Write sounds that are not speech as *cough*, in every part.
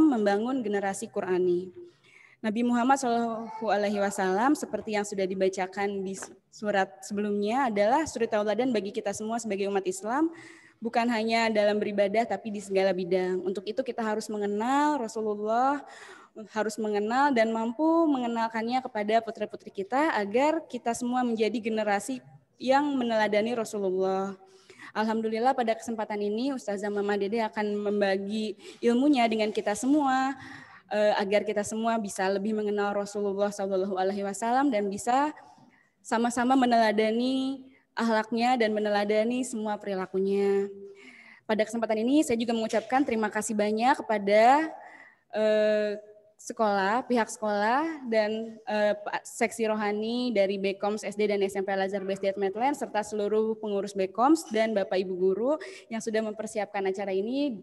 membangun generasi Qurani. Nabi Muhammad Shallallahu Alaihi Wasallam seperti yang sudah dibacakan di surat sebelumnya adalah suri tauladan bagi kita semua sebagai umat Islam bukan hanya dalam beribadah tapi di segala bidang. Untuk itu kita harus mengenal Rasulullah, harus mengenal dan mampu mengenalkannya kepada putra-putri kita agar kita semua menjadi generasi yang meneladani Rasulullah. Alhamdulillah pada kesempatan ini Ustazah Mama Dede akan membagi ilmunya dengan kita semua eh, agar kita semua bisa lebih mengenal Rasulullah Shallallahu Alaihi Wasallam dan bisa sama-sama meneladani ahlaknya dan meneladani semua perilakunya. Pada kesempatan ini saya juga mengucapkan terima kasih banyak kepada eh, sekolah, pihak sekolah dan uh, seksi rohani dari Bekoms SD dan SMP Lazar BSD Medland serta seluruh pengurus Bekoms dan Bapak Ibu guru yang sudah mempersiapkan acara ini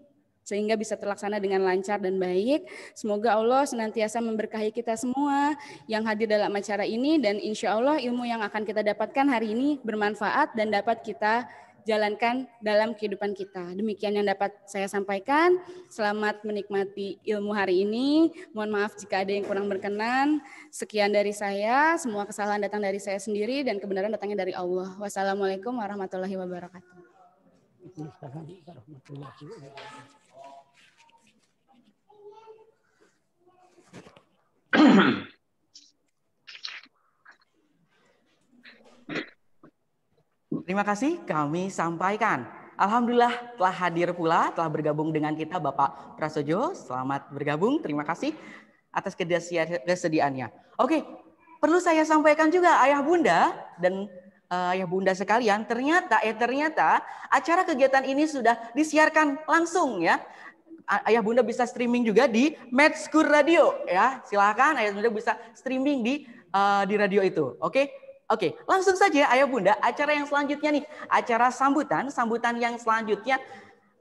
sehingga bisa terlaksana dengan lancar dan baik. Semoga Allah senantiasa memberkahi kita semua yang hadir dalam acara ini dan insya Allah ilmu yang akan kita dapatkan hari ini bermanfaat dan dapat kita jalankan dalam kehidupan kita. Demikian yang dapat saya sampaikan. Selamat menikmati ilmu hari ini. Mohon maaf jika ada yang kurang berkenan. Sekian dari saya. Semua kesalahan datang dari saya sendiri dan kebenaran datangnya dari Allah. Wassalamualaikum warahmatullahi wabarakatuh. warahmatullahi *clears throat* wabarakatuh. Terima kasih kami sampaikan. Alhamdulillah telah hadir pula, telah bergabung dengan kita Bapak Prasojo. Selamat bergabung, terima kasih atas kesediaannya. Oke, perlu saya sampaikan juga ayah bunda dan eh, ayah bunda sekalian, ternyata eh ternyata acara kegiatan ini sudah disiarkan langsung ya. Ayah bunda bisa streaming juga di Medskur Radio ya. Silakan ayah bunda bisa streaming di uh, di radio itu. Oke, Oke, langsung saja ayah bunda acara yang selanjutnya nih. Acara sambutan, sambutan yang selanjutnya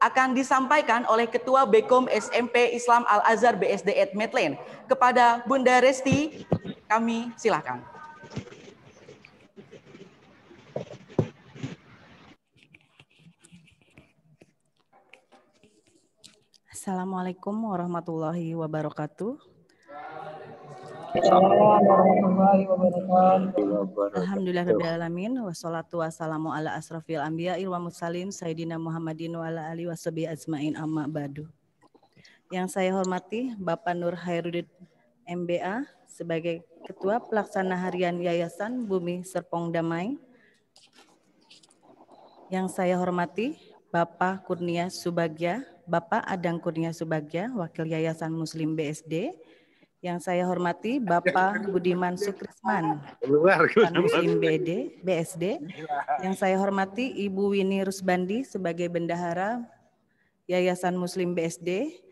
akan disampaikan oleh Ketua Bekom SMP Islam Al-Azhar BSD at Medlen Kepada Bunda Resti, kami silakan. Assalamualaikum warahmatullahi wabarakatuh. Alhamdulillah rabbil alamin wassalatu wassalamu ala asrofil anbiya wa mursalin sayyidina Muhammadin wa ala alihi ajmain amma ba'du. Yang saya hormati Bapak Nur Hairudin MBA sebagai Ketua Pelaksana Harian Yayasan Bumi Serpong Damai. Yang saya hormati Bapak Kurnia Subagja, Bapak Adang Kurnia Subagja Wakil Yayasan Muslim BSD, yang saya hormati Bapak *laughs* Budiman Sukrisman, Panus IMBD, BSD. Yang saya hormati Ibu Winnie Rusbandi sebagai Bendahara Yayasan Muslim BSD.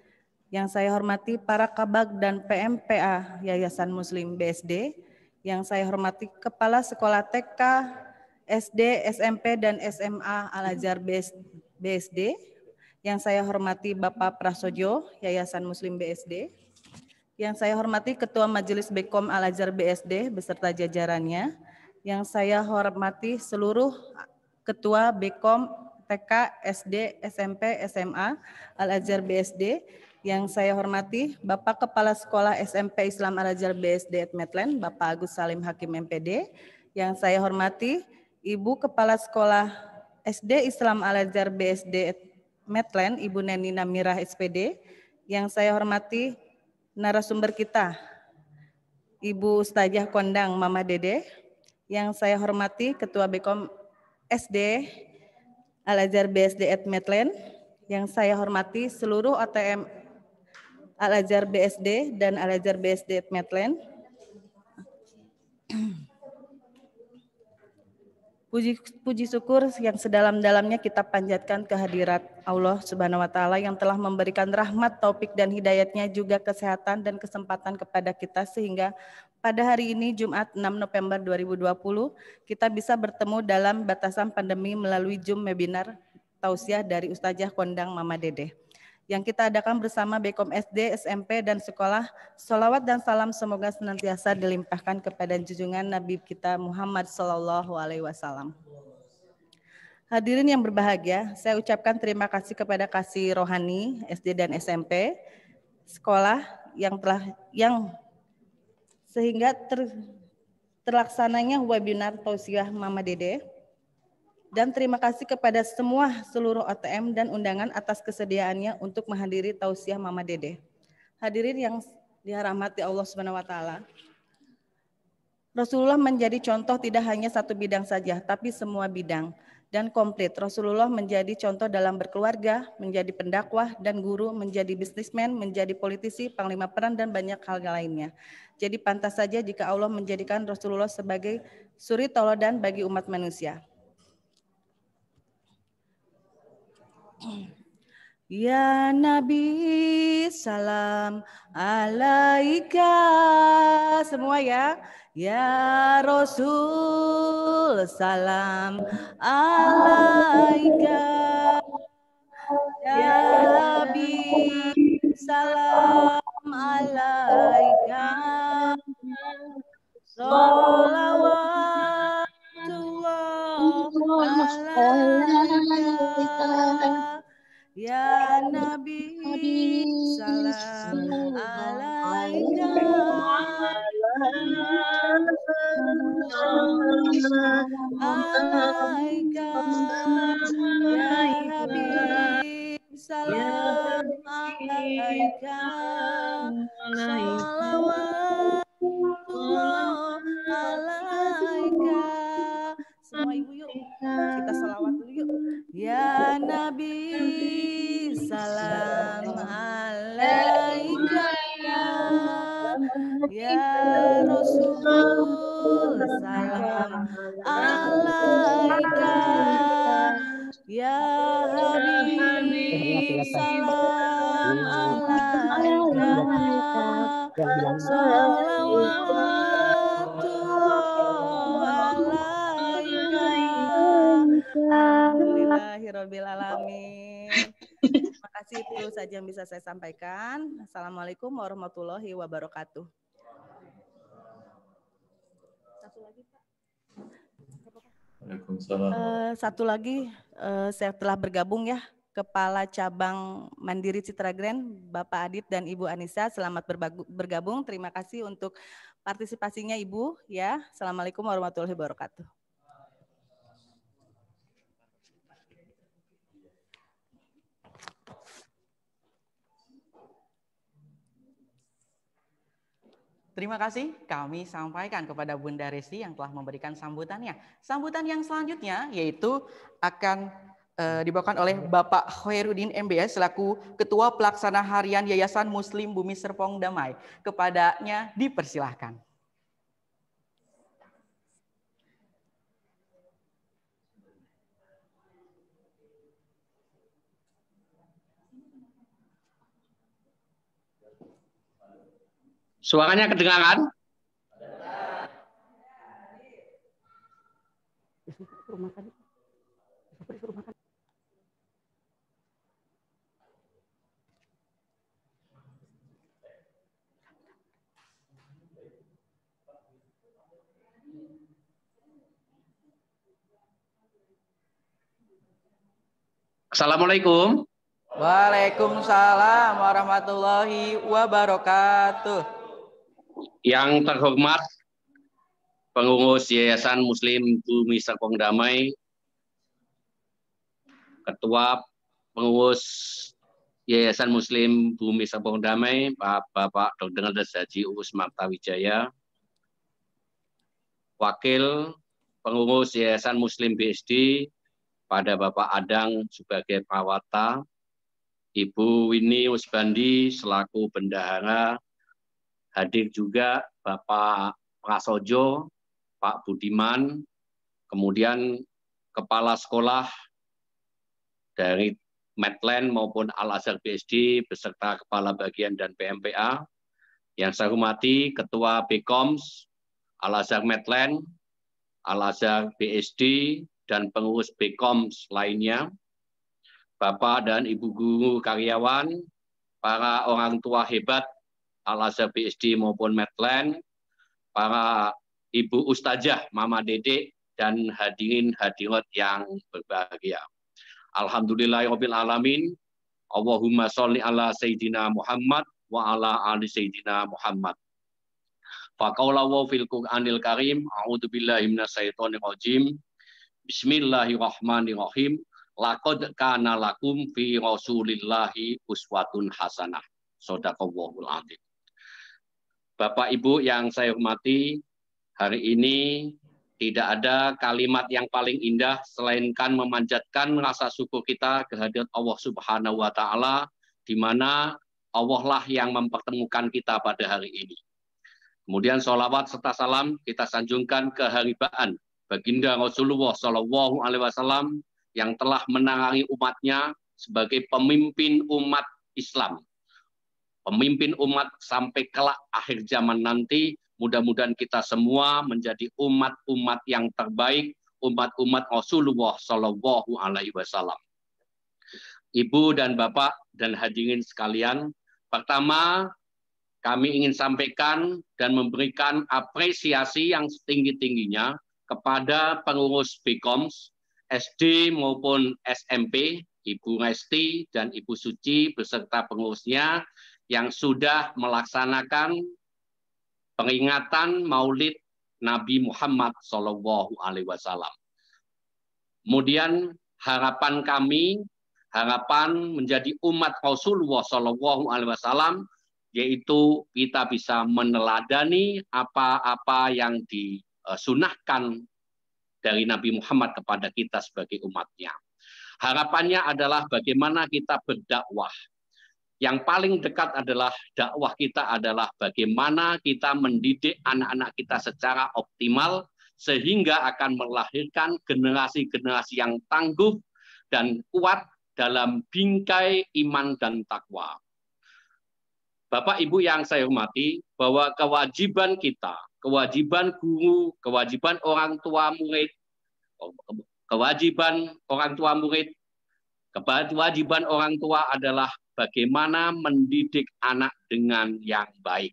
Yang saya hormati para Kabag dan PMPA Yayasan Muslim BSD. Yang saya hormati Kepala Sekolah TK, SD, SMP, dan SMA Al-Azhar BSD. Yang saya hormati Bapak Prasojo, Yayasan Muslim BSD yang saya hormati Ketua Majelis Bekom Al-Azhar BSD beserta jajarannya. Yang saya hormati seluruh Ketua Bekom TK, SD, SMP, SMA Al-Azhar BSD. Yang saya hormati Bapak Kepala Sekolah SMP Islam Al-Azhar BSD Medland, Bapak Agus Salim Hakim MPD. Yang saya hormati Ibu Kepala Sekolah SD Islam Al-Azhar BSD Medland, Ibu neni Mirah SPD. Yang saya hormati narasumber kita, Ibu Stajah Kondang Mama Dede, yang saya hormati Ketua Bekom SD Al-Azhar BSD at Medlen, yang saya hormati seluruh OTM Al-Azhar BSD dan Al-Azhar BSD at Medlen. Puji, puji syukur yang sedalam-dalamnya kita panjatkan kehadirat Allah Subhanahu wa taala yang telah memberikan rahmat, topik dan hidayatnya juga kesehatan dan kesempatan kepada kita sehingga pada hari ini Jumat 6 November 2020 kita bisa bertemu dalam batasan pandemi melalui Zoom webinar tausiah dari Ustazah Kondang Mama Dedeh yang kita adakan bersama Bekom SD, SMP, dan sekolah. Salawat dan salam semoga senantiasa dilimpahkan kepada junjungan Nabi kita Muhammad Sallallahu Alaihi Wasallam. Hadirin yang berbahagia, saya ucapkan terima kasih kepada Kasih Rohani SD dan SMP, sekolah yang telah yang sehingga ter, terlaksananya webinar Tausiah Mama Dede dan terima kasih kepada semua seluruh OTM dan undangan atas kesediaannya untuk menghadiri tausiah Mama Dede. Hadirin yang dirahmati Allah Subhanahu wa taala. Rasulullah menjadi contoh tidak hanya satu bidang saja, tapi semua bidang dan komplit. Rasulullah menjadi contoh dalam berkeluarga, menjadi pendakwah dan guru, menjadi bisnismen, menjadi politisi, panglima perang dan banyak hal lainnya. Jadi pantas saja jika Allah menjadikan Rasulullah sebagai suri toladan bagi umat manusia. Ya Nabi salam alaika semua ya. Ya Rasul salam alaika. Ya Nabi salam alaika. Salawatullah alaika. Ya, ya Nabi, salam alaika. Alaika. Ya Nabi, salam alaika. saja yang bisa saya sampaikan. Assalamualaikum warahmatullahi wabarakatuh. Satu lagi, Pak. Uh, satu lagi, uh, saya telah bergabung ya, Kepala Cabang Mandiri Citra Grand, Bapak Adit dan Ibu Anissa. Selamat bergabung. Terima kasih untuk partisipasinya Ibu. Ya, Assalamualaikum warahmatullahi wabarakatuh. Terima kasih kami sampaikan kepada Bunda Resi yang telah memberikan sambutannya. Sambutan yang selanjutnya yaitu akan e, dibawakan oleh Bapak Khairuddin MBS selaku Ketua Pelaksana Harian Yayasan Muslim Bumi Serpong Damai. Kepadanya dipersilahkan. Suaranya kedengaran? Assalamualaikum. Waalaikumsalam warahmatullahi wabarakatuh. Yang terhormat Pengurus Yayasan Muslim Bumi Serpong Damai, Ketua Pengurus Yayasan Muslim Bumi Serpong Damai, Pak Bapak Dr. Ngeldes Haji Uus Marta Wakil Pengurus Yayasan Muslim BSD pada Bapak Adang sebagai perawata, Ibu Winnie Usbandi selaku Bendahara hadir juga Bapak Prasojo, Pak Budiman, kemudian Kepala Sekolah dari Medland maupun Al-Azhar BSD beserta Kepala Bagian dan PMPA, yang saya hormati Ketua BKOMS, Al-Azhar Medland, Al-Azhar BSD, dan pengurus BKOMS lainnya, Bapak dan Ibu Guru Karyawan, para orang tua hebat Al-Azhar PhD maupun Medland, para Ibu Ustazah, Mama Dede, dan hadirin hadirat yang berbahagia. Alhamdulillahirabbil alamin. Allahumma sholli ala sayidina Muhammad wa ala ali sayidina Muhammad. wa fil Qur'anil Karim, a'udzu billahi minasyaitonir rajim. Bismillahirrahmanirrahim. Laqad kana lakum fi Rasulillahi uswatun hasanah. Shadaqallahu alazim. Bapak Ibu yang saya hormati, hari ini tidak ada kalimat yang paling indah selainkan memanjatkan rasa syukur kita kehadirat Allah Subhanahu wa taala di mana Allah lah yang mempertemukan kita pada hari ini. Kemudian sholawat serta salam kita sanjungkan ke haribaan baginda Rasulullah Shallallahu Alaihi Wasallam yang telah menangani umatnya sebagai pemimpin umat Islam pemimpin umat sampai kelak akhir zaman nanti. Mudah-mudahan kita semua menjadi umat-umat yang terbaik, umat-umat Rasulullah Shallallahu Alaihi Wasallam. Ibu dan Bapak dan hadirin sekalian, pertama kami ingin sampaikan dan memberikan apresiasi yang setinggi-tingginya kepada pengurus BIKOMS, SD maupun SMP, Ibu Resti dan Ibu Suci beserta pengurusnya yang sudah melaksanakan pengingatan Maulid Nabi Muhammad Shallallahu Alaihi Wasallam. Kemudian harapan kami, harapan menjadi umat Rasulullah Shallallahu Alaihi Wasallam, yaitu kita bisa meneladani apa-apa yang disunahkan dari Nabi Muhammad kepada kita sebagai umatnya. Harapannya adalah bagaimana kita berdakwah, yang paling dekat adalah dakwah kita adalah bagaimana kita mendidik anak-anak kita secara optimal sehingga akan melahirkan generasi-generasi yang tangguh dan kuat dalam bingkai iman dan takwa. Bapak Ibu yang saya hormati, bahwa kewajiban kita, kewajiban guru, kewajiban orang tua murid, kewajiban orang tua murid, kewajiban orang tua adalah bagaimana mendidik anak dengan yang baik.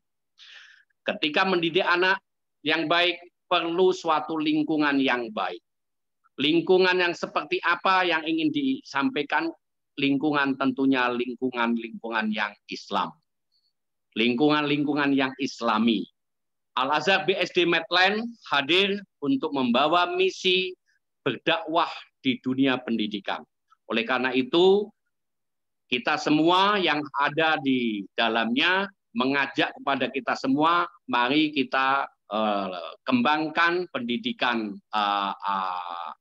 Ketika mendidik anak yang baik, perlu suatu lingkungan yang baik. Lingkungan yang seperti apa yang ingin disampaikan? Lingkungan tentunya lingkungan-lingkungan yang Islam. Lingkungan-lingkungan yang Islami. Al-Azhar BSD Medline hadir untuk membawa misi berdakwah di dunia pendidikan. Oleh karena itu, kita semua yang ada di dalamnya mengajak kepada kita semua, mari kita uh, kembangkan pendidikan uh, uh,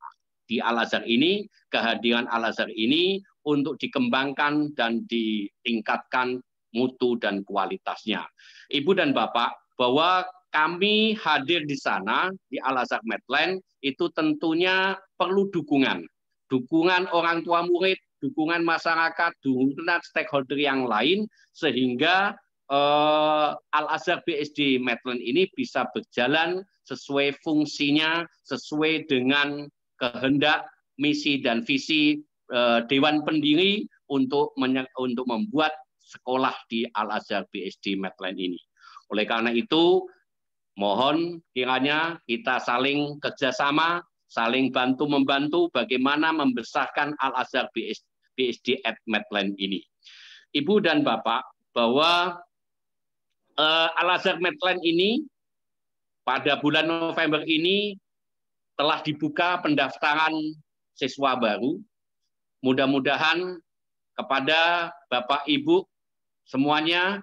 di Al-Azhar ini, kehadiran Al-Azhar ini untuk dikembangkan dan ditingkatkan mutu dan kualitasnya. Ibu dan Bapak, bahwa kami hadir di sana, di Al-Azhar Medland, itu tentunya perlu dukungan. Dukungan orang tua murid, dukungan masyarakat, dukungan stakeholder yang lain sehingga eh, Al Azhar BSD Madeline ini bisa berjalan sesuai fungsinya, sesuai dengan kehendak, misi dan visi eh, Dewan Pendiri untuk untuk membuat sekolah di Al Azhar BSD Madeline ini. Oleh karena itu, mohon kiranya kita saling kerjasama, saling bantu membantu bagaimana membesarkan Al Azhar BSD PhD at Medline ini. Ibu dan Bapak, bahwa uh, eh, Al-Azhar Medline ini pada bulan November ini telah dibuka pendaftaran siswa baru. Mudah-mudahan kepada Bapak Ibu semuanya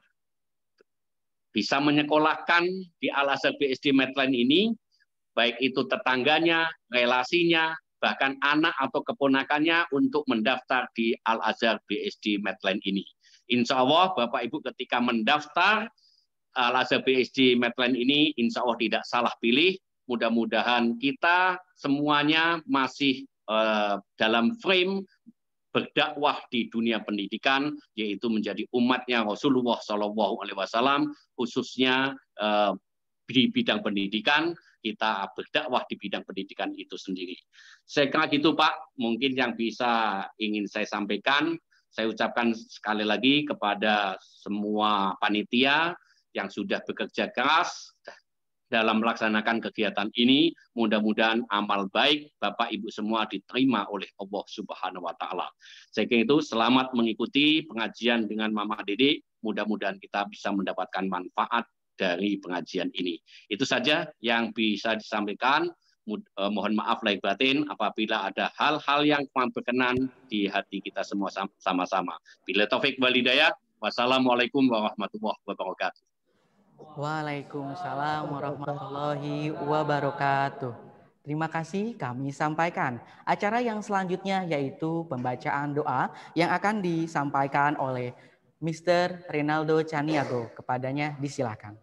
bisa menyekolahkan di Al-Azhar BSD Medline ini, baik itu tetangganya, relasinya, bahkan anak atau keponakannya untuk mendaftar di Al-Azhar BSD Medline ini. Insya Allah Bapak Ibu ketika mendaftar Al-Azhar BSD Medline ini insya Allah tidak salah pilih. Mudah-mudahan kita semuanya masih eh, dalam frame berdakwah di dunia pendidikan yaitu menjadi umatnya Rasulullah Shallallahu Alaihi Wasallam khususnya eh, di bidang pendidikan kita berdakwah di bidang pendidikan itu sendiri. Saya kira gitu Pak, mungkin yang bisa ingin saya sampaikan, saya ucapkan sekali lagi kepada semua panitia yang sudah bekerja keras dalam melaksanakan kegiatan ini. Mudah-mudahan amal baik Bapak Ibu semua diterima oleh Allah Subhanahu wa taala. Saya kira itu selamat mengikuti pengajian dengan Mama Dedik. Mudah-mudahan kita bisa mendapatkan manfaat dari pengajian ini. Itu saja yang bisa disampaikan. E, mohon maaf lahir batin apabila ada hal-hal yang kurang berkenan di hati kita semua sama-sama. Bila taufik walidaya, wassalamualaikum warahmatullahi wabarakatuh. Waalaikumsalam warahmatullahi wabarakatuh. Terima kasih kami sampaikan. Acara yang selanjutnya yaitu pembacaan doa yang akan disampaikan oleh Mr. Rinaldo Caniago. Kepadanya disilahkan.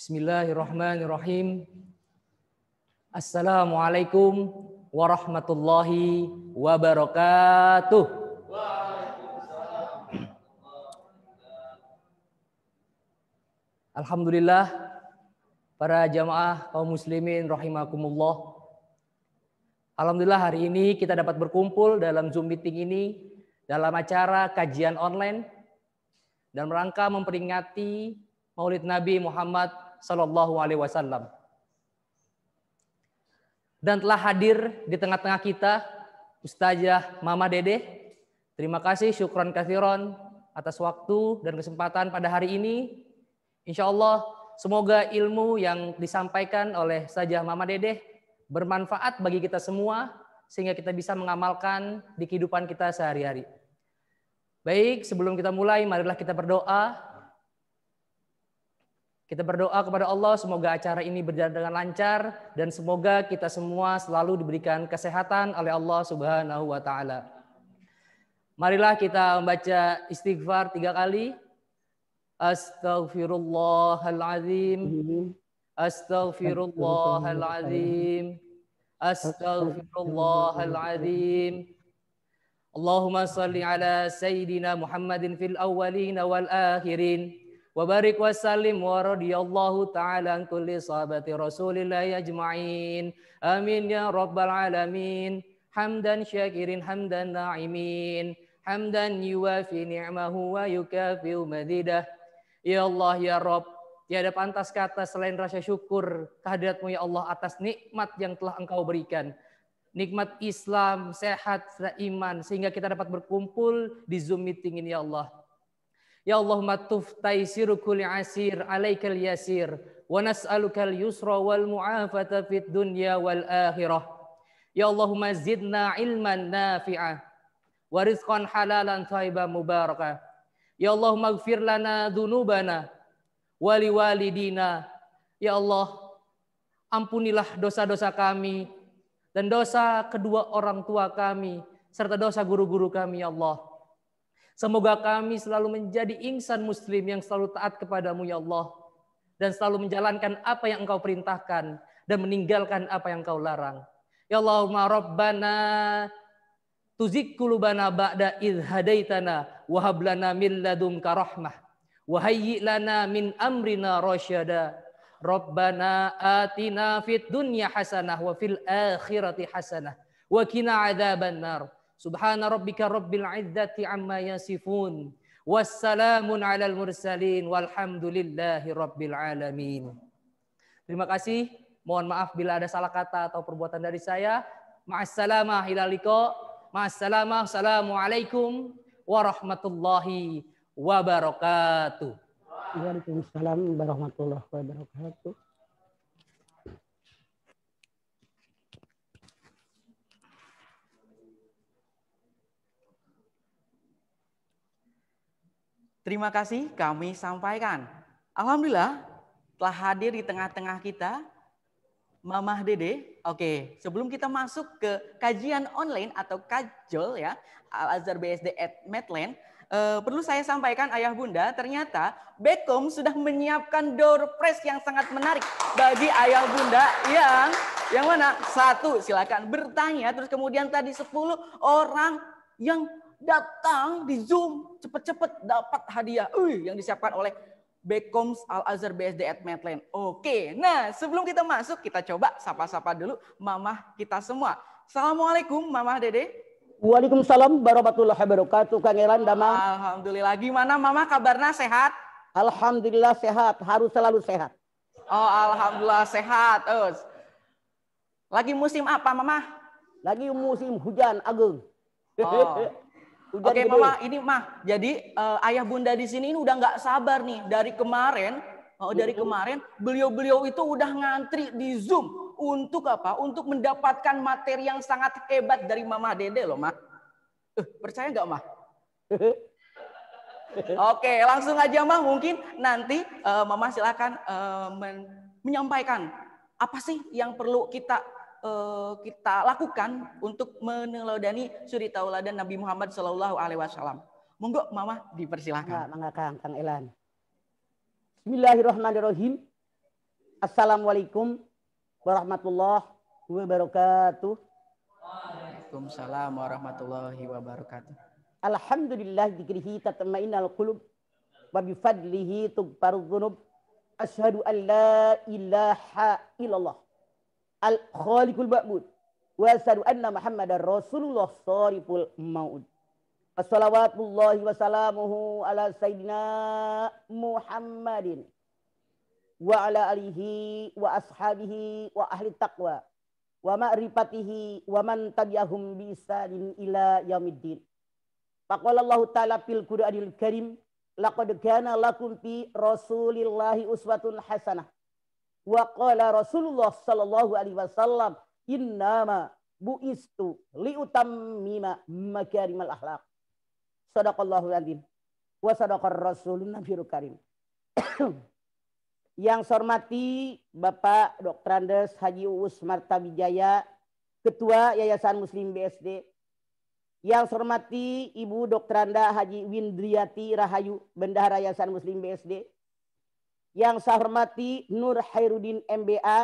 Bismillahirrahmanirrahim. Assalamualaikum warahmatullahi wabarakatuh. Alhamdulillah para jamaah kaum muslimin rahimakumullah. Alhamdulillah hari ini kita dapat berkumpul dalam Zoom meeting ini dalam acara kajian online dan rangka memperingati Maulid Nabi Muhammad Sallallahu Alaihi Wasallam. Dan telah hadir di tengah-tengah kita Ustazah Mama Dede. Terima kasih syukron kathiron atas waktu dan kesempatan pada hari ini. Insya Allah semoga ilmu yang disampaikan oleh Ustazah Mama Dede bermanfaat bagi kita semua sehingga kita bisa mengamalkan di kehidupan kita sehari-hari. Baik, sebelum kita mulai, marilah kita berdoa. Kita berdoa kepada Allah, semoga acara ini berjalan dengan lancar, dan semoga kita semua selalu diberikan kesehatan oleh Allah Subhanahu wa Ta'ala. Marilah kita membaca istighfar tiga kali. Astaghfirullahaladzim. Astaghfirullahaladzim. Astaghfirullahaladzim. Allahumma salli ala Sayyidina Muhammadin fil awwalin wal akhirin. Wabarik wasallim wa radiyallahu ta'ala an kulli sahabati rasulillah yajma'in. Amin ya rabbal alamin. Hamdan syakirin hamdan na'imin. Hamdan yuwafi ni'mahu wa yukafi'u madidah. Ya Allah ya Rabb, tiada pantas kata selain rasa syukur kehadiratmu ya Allah atas nikmat yang telah engkau berikan. Nikmat Islam, sehat, iman, sehingga kita dapat berkumpul di Zoom meeting ini ya Allah. Ya Allah matuf tuftai kuli asir alaikal yasir wa nas'alukal yusra wal mu'afata fit dunya wal akhirah. Ya Allah zidna ilman nafi'ah wa rizqan halalan taibah mubarakah. Ya Allah maghfir lana dunubana wali wali dina, Ya Allah, ampunilah dosa-dosa kami dan dosa kedua orang tua kami serta dosa guru-guru kami ya Allah. Semoga kami selalu menjadi insan muslim yang selalu taat kepadamu ya Allah dan selalu menjalankan apa yang Engkau perintahkan dan meninggalkan apa yang Engkau larang. Ya Allahumma rabbana tuzik kulubana ba'da idh hadaitana wahablana hab min ladunka Wahai lana min amrina rasyada. Rabbana atina fid dunya hasanah wa fil akhirati hasanah wa qina adzaban nar. Subhana rabbika rabbil izzati amma yasifun. Wassalamun al mursalin walhamdulillahi rabbil alamin. Terima kasih. Mohon maaf bila ada salah kata atau perbuatan dari saya. Ma'assalamah ilaliko. Ma'assalamah. Assalamualaikum warahmatullahi wabarakatuh wabarakatuh. Waalaikumsalam warahmatullahi wabarakatuh. Terima kasih kami sampaikan. Alhamdulillah telah hadir di tengah-tengah kita Mamah Dede. Oke, sebelum kita masuk ke kajian online atau kajol ya, Al Azhar BSD at Medland, uh, perlu saya sampaikan ayah bunda, ternyata Bekom sudah menyiapkan door prize yang sangat menarik bagi ayah bunda yang yang mana? Satu, silakan bertanya. Terus kemudian tadi 10 orang yang datang di Zoom cepat-cepat dapat hadiah uh, yang disiapkan oleh Bekoms Al Azhar BSD at Medland. Oke, nah sebelum kita masuk kita coba sapa-sapa dulu mamah kita semua. Assalamualaikum Mamah Dede. Waalaikumsalam warahmatullahi wabarakatuh. Kang Elan Dama. Alhamdulillah. Gimana Mama kabarnya sehat? Alhamdulillah sehat, harus selalu sehat. Oh, alhamdulillah sehat. us. Lagi musim apa, Mama? Lagi musim hujan agung. Oh. *laughs* Oke, okay, Mama, ini mah. Jadi uh, ayah bunda di sini ini udah nggak sabar nih dari kemarin Oh dari iya. kemarin beliau-beliau itu udah ngantri di Zoom untuk apa? Untuk mendapatkan materi yang sangat hebat dari Mama Dede loh, Ma. Uh, percaya nggak, Ma? *laughs* Oke, langsung aja Ma. mungkin nanti uh, Mama silakan uh, men menyampaikan apa sih yang perlu kita kita lakukan untuk meneladani suri tauladan Nabi Muhammad Shallallahu alaihi wasallam. Monggo Mama dipersilahkan. Enggak, Kang, Kang Elan. Bismillahirrahmanirrahim. Assalamualaikum warahmatullahi wabarakatuh. Waalaikumsalam warahmatullahi wabarakatuh. Alhamdulillah dzikrihi tatma'innal qulub wa bi fadlihi tughfaru dzunub. Asyhadu an la ilaha illallah al khaliqul ma'bud wa asyhadu anna muhammadar rasulullah sariful maud. Assalamualaikum wassalamuhu ala Sayyidina Muhammadin wa ala alihi wa ashabihi wa ahli taqwa wa ma'rifatihi wa man tabi'ahum bi isanin ila yaumiddin. Faqala Allah Ta'ala fil Qur'anil Karim laqad kana lakum fi Rasulillahi uswatun hasanah. Wa qala Rasulullah sallallahu alaihi wasallam innama bu'istu liutammima makarimal akhlaq Sadaqallahu azim. Wa sadaqar rasulun nabiyul karim. Yang saya hormati Bapak Dr. Andes Haji Uus Wijaya, Ketua Yayasan Muslim BSD. Yang saya hormati Ibu Dr. Anda Haji Windriyati Rahayu, Bendahara Yayasan Muslim BSD. Yang saya hormati Nur Hairudin MBA,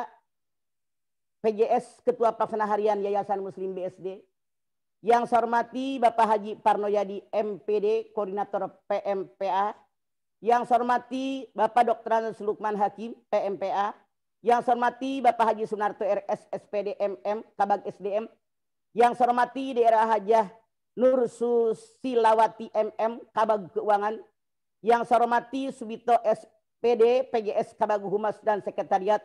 PJS Ketua Pelaksana Harian Yayasan Muslim BSD. Yang saya hormati Bapak Haji Parnoyadi MPD Koordinator PMPA. Yang saya hormati Bapak Dr. Anas Lukman Hakim PMPA. Yang saya hormati Bapak Haji Sunarto RS SPD MM Kabag SDM. Yang saya hormati Daerah Hajah Nur Susilawati MM Kabag Keuangan. Yang saya hormati Subito SPD PGS Kabag Humas dan Sekretariat.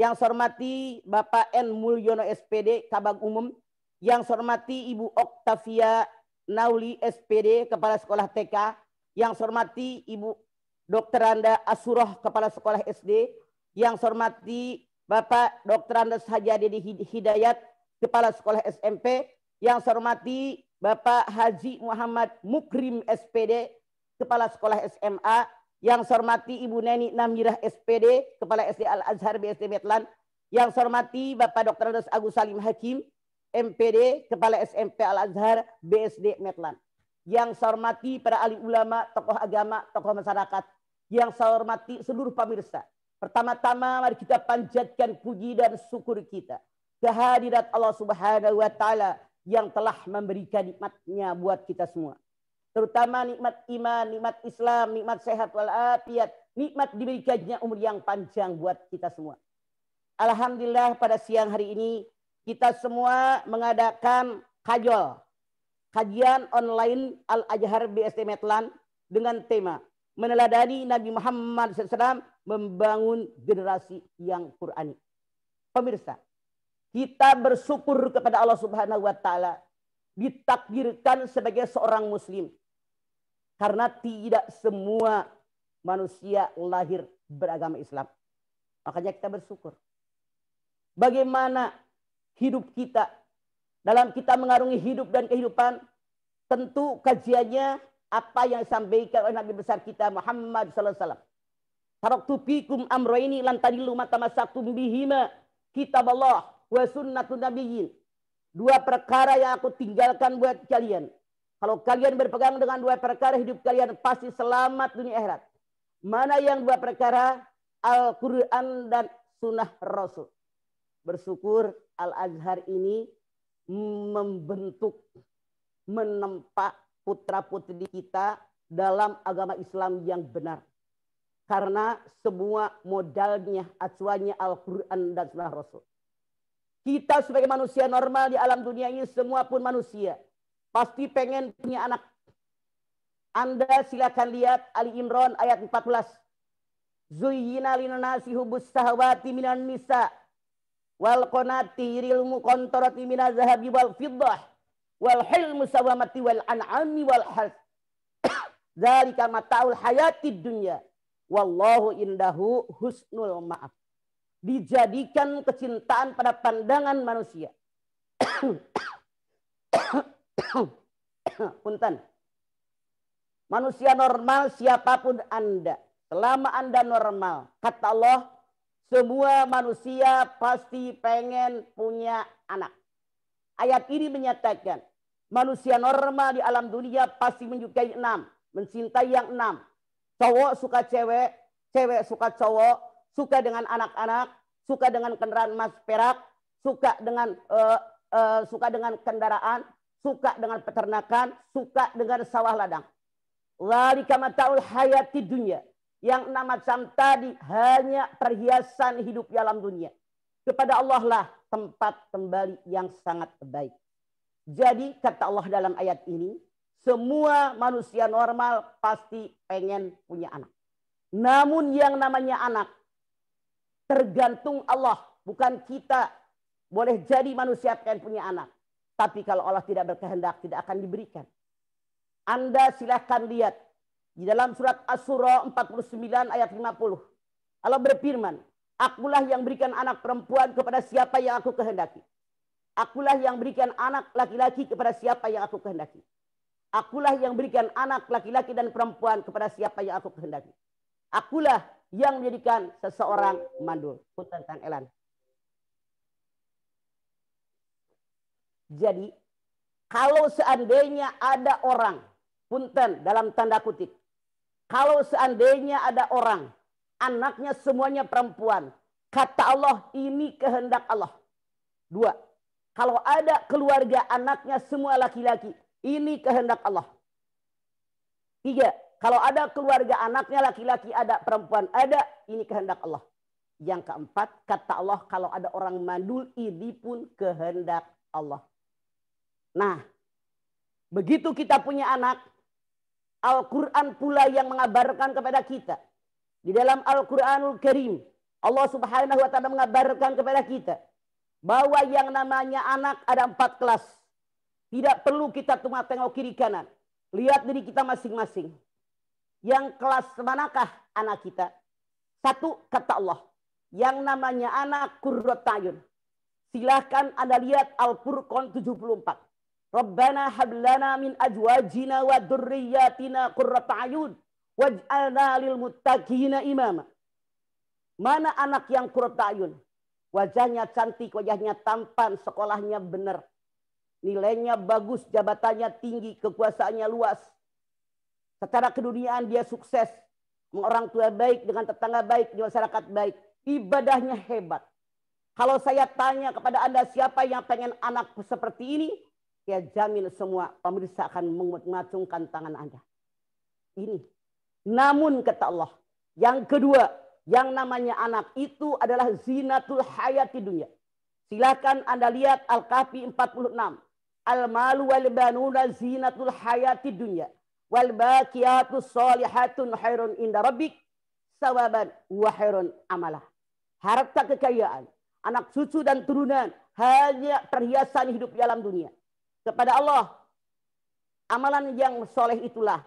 Yang saya hormati Bapak N Mulyono SPD Kabag Umum yang saya hormati Ibu Octavia Nauli SPD Kepala Sekolah TK, yang saya hormati Ibu Dr. Anda Asuroh Kepala Sekolah SD, yang saya hormati Bapak Dr. Anda Sajadi Hidayat Kepala Sekolah SMP, yang saya hormati Bapak Haji Muhammad Mukrim SPD Kepala Sekolah SMA, yang saya hormati Ibu Neni Namirah SPD Kepala SD Al Azhar BSD Metlan, yang saya hormati Bapak Dr. Andes Agus Salim Hakim MPD, Kepala SMP Al-Azhar, BSD Metlan. Yang saya hormati para ahli ulama, tokoh agama, tokoh masyarakat. Yang saya hormati seluruh pemirsa. Pertama-tama mari kita panjatkan puji dan syukur kita. Kehadirat Allah subhanahu wa ta'ala yang telah memberikan nikmatnya buat kita semua. Terutama nikmat iman, nikmat Islam, nikmat sehat walafiat. Nikmat diberikannya umur yang panjang buat kita semua. Alhamdulillah pada siang hari ini kita semua mengadakan kajol, kajian online Al-Azhar BST Metlan dengan tema meneladani Nabi Muhammad SAW membangun generasi yang Qurani. Pemirsa, kita bersyukur kepada Allah Subhanahu wa taala ditakdirkan sebagai seorang muslim. Karena tidak semua manusia lahir beragama Islam. Makanya kita bersyukur. Bagaimana hidup kita. Dalam kita mengarungi hidup dan kehidupan, tentu kajiannya apa yang disampaikan oleh Nabi besar kita Muhammad sallallahu alaihi wasallam. Taraktu fikum amrayni lan tadillu matamassakum bihima kitaballah wa sunnatun nabiyyin. Dua perkara yang aku tinggalkan buat kalian. Kalau kalian berpegang dengan dua perkara hidup kalian pasti selamat dunia akhirat. Mana yang dua perkara? Al-Quran dan sunnah Rasul bersyukur Al-Azhar ini membentuk, menempa putra-putri kita dalam agama Islam yang benar. Karena semua modalnya, acuannya Al-Quran dan Sunnah Rasul. Kita sebagai manusia normal di alam dunia ini semua pun manusia. Pasti pengen punya anak. Anda silakan lihat Ali Imron ayat 14. Zuyyina hubus sahwati minan nisa' wal qanati rilmu kontorati mina zahabi wal fiddah wal hilmu sawamati wal an'ami wal has *coughs* zalika mataul hayatid dunya wallahu indahu husnul ma'af. dijadikan kecintaan pada pandangan manusia *coughs* punten manusia normal siapapun anda selama anda normal kata Allah semua manusia pasti pengen punya anak. Ayat ini menyatakan, manusia normal di alam dunia pasti menyukai enam, mencintai yang enam. Cowok suka cewek, cewek suka cowok, suka dengan anak-anak, suka dengan kendaraan emas perak, suka dengan uh, uh, suka dengan kendaraan, suka dengan peternakan, suka dengan sawah ladang. Zalika mataul hayati dunia. Yang enam macam tadi hanya perhiasan hidup di alam dunia. Kepada Allah lah tempat kembali yang sangat baik. Jadi kata Allah dalam ayat ini, semua manusia normal pasti pengen punya anak. Namun yang namanya anak tergantung Allah, bukan kita. Boleh jadi manusia pengen punya anak. Tapi kalau Allah tidak berkehendak, tidak akan diberikan. Anda silahkan lihat di dalam surat Asyura 49 ayat 50. Allah berfirman, Akulah yang berikan anak perempuan kepada siapa yang aku kehendaki. Akulah yang berikan anak laki-laki kepada siapa yang aku kehendaki. Akulah yang berikan anak laki-laki dan perempuan kepada siapa yang aku kehendaki. Akulah yang menjadikan seseorang mandul. Hutan Kang Elan. Jadi, kalau seandainya ada orang, punten dalam tanda kutip, kalau seandainya ada orang, anaknya semuanya perempuan. Kata Allah, ini kehendak Allah. Dua, kalau ada keluarga anaknya semua laki-laki, ini kehendak Allah. Tiga, kalau ada keluarga anaknya laki-laki ada perempuan ada, ini kehendak Allah. Yang keempat, kata Allah, kalau ada orang mandul, ini pun kehendak Allah. Nah, begitu kita punya anak, Al-Quran pula yang mengabarkan kepada kita. Di dalam Al-Quranul Karim. Allah subhanahu wa ta'ala mengabarkan kepada kita. Bahwa yang namanya anak ada empat kelas. Tidak perlu kita tengok tengok kiri kanan. Lihat diri kita masing-masing. Yang kelas manakah anak kita? Satu kata Allah. Yang namanya anak kurrotayun. Silahkan Anda lihat Al-Furqan 74. Rabbana hablana min ajwajina wa durriyatina qurrata ayun. Waj'alna lil muttaqina imama. Mana anak yang qurrata ayun? Wajahnya cantik, wajahnya tampan, sekolahnya benar. Nilainya bagus, jabatannya tinggi, kekuasaannya luas. Secara keduniaan dia sukses. Orang tua baik, dengan tetangga baik, di masyarakat baik. Ibadahnya hebat. Kalau saya tanya kepada Anda siapa yang pengen anak seperti ini, saya jamin semua pemirsa akan mengacungkan tangan Anda. Ini. Namun kata Allah, yang kedua, yang namanya anak itu adalah zinatul hayati dunia. Silakan Anda lihat Al-Kahfi 46. Al-malu wal banuna zinatul hayati dunia. Wal baqiyatu salihatun khairun inda rabbik sawaban wa khairun amalah. Harta kekayaan, anak cucu dan turunan hanya perhiasan hidup di alam dunia kepada Allah. Amalan yang soleh itulah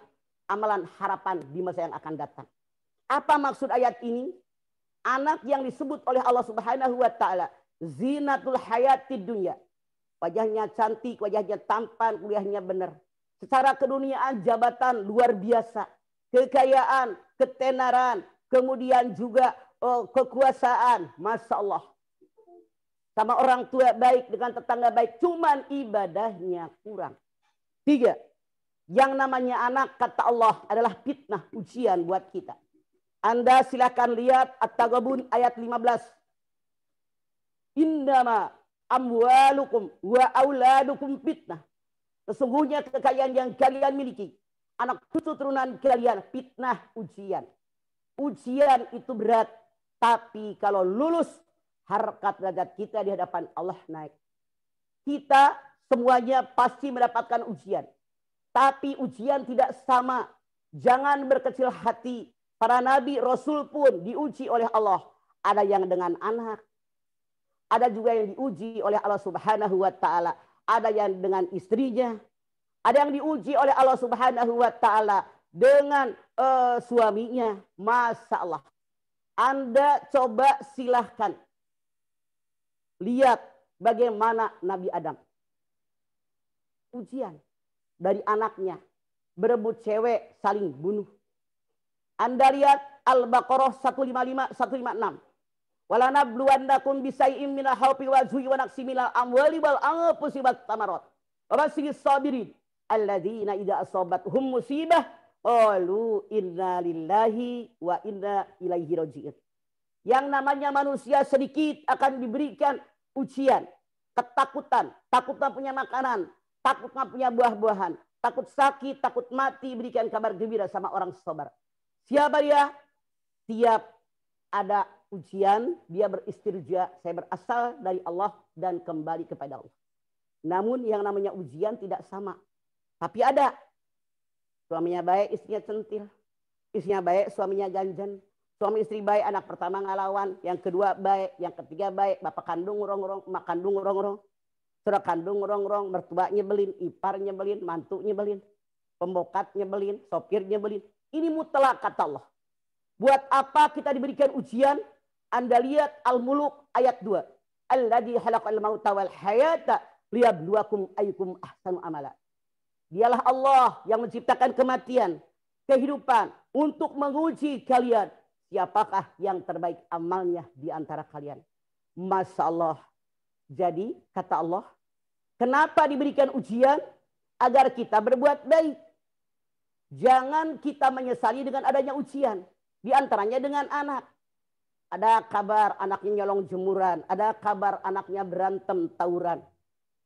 amalan harapan di masa yang akan datang. Apa maksud ayat ini? Anak yang disebut oleh Allah Subhanahu wa taala zinatul hayati dunia. Wajahnya cantik, wajahnya tampan, kuliahnya benar. Secara keduniaan jabatan luar biasa. Kekayaan, ketenaran, kemudian juga oh, kekuasaan. Masya Allah sama orang tua baik, dengan tetangga baik, cuman ibadahnya kurang. Tiga, yang namanya anak kata Allah adalah fitnah ujian buat kita. Anda silahkan lihat At-Tagabun ayat 15. indama amwalukum wa auladukum fitnah. Sesungguhnya kekayaan yang kalian miliki, anak cucu turunan kalian fitnah ujian. Ujian itu berat, tapi kalau lulus harkat derajat kita di hadapan Allah naik. Kita semuanya pasti mendapatkan ujian. Tapi ujian tidak sama. Jangan berkecil hati. Para nabi, rasul pun diuji oleh Allah. Ada yang dengan anak. Ada juga yang diuji oleh Allah subhanahu wa ta'ala. Ada yang dengan istrinya. Ada yang diuji oleh Allah subhanahu wa ta'ala. Dengan uh, suaminya. Masalah. Anda coba silahkan Lihat bagaimana Nabi Adam. Ujian dari anaknya. Berebut cewek saling bunuh. Anda lihat Al-Baqarah 155 156. Wala nabluwannakum bisaiim minal khawfi wa ju'i wa naqsi minal amwali wal anfusi wat thamarat. Wa basyiris sabirin alladzina idza asabat-hum musibah qalu inna lillahi wa inna ilaihi raji'un. Yang namanya manusia sedikit akan diberikan ujian, ketakutan, takut nggak punya makanan, takut nggak punya buah-buahan, takut sakit, takut mati, berikan kabar gembira sama orang sobar. Siapa dia? Tiap ada ujian, dia beristirja, saya berasal dari Allah dan kembali kepada Allah. Namun yang namanya ujian tidak sama. Tapi ada. Suaminya baik, istrinya centil. Istrinya baik, suaminya ganjan. Suami istri baik, anak pertama ngalawan, yang kedua baik, yang ketiga baik, bapak kandung rong-rong, emak kandung rong-rong, saudara kandung rong-rong, mertua nyebelin, ipar nyebelin, mantu nyebelin, pembokat nyebelin, sopir nyebelin. Ini mutlak kata Allah. Buat apa kita diberikan ujian? Anda lihat Al-Muluk ayat 2. Alladhi halaqal mauta wal hayata liyabluwakum ayyukum ahsanu amala. Dialah Allah yang menciptakan kematian, kehidupan untuk menguji kalian siapakah yang terbaik amalnya di antara kalian. Masya Allah. Jadi kata Allah, kenapa diberikan ujian? Agar kita berbuat baik. Jangan kita menyesali dengan adanya ujian. Di antaranya dengan anak. Ada kabar anaknya nyolong jemuran. Ada kabar anaknya berantem tawuran.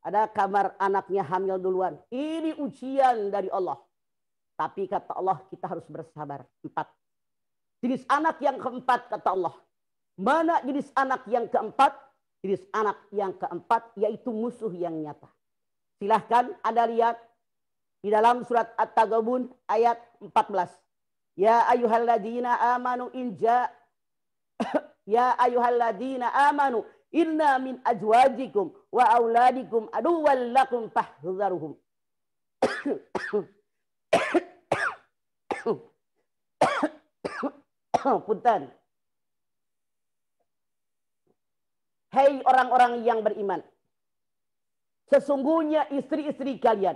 Ada kabar anaknya hamil duluan. Ini ujian dari Allah. Tapi kata Allah kita harus bersabar. Empat Jenis anak yang keempat kata Allah. Mana jenis anak yang keempat? Jenis anak yang keempat yaitu musuh yang nyata. Silahkan Anda lihat di dalam surat At-Tagabun ayat 14. Ya ayuhalladina amanu inja ya Ya ayuhalladina amanu inna min ajwajikum wa auladikum aduwal lakum Oh. *coughs* Punten. Hei orang-orang yang beriman. Sesungguhnya istri-istri kalian,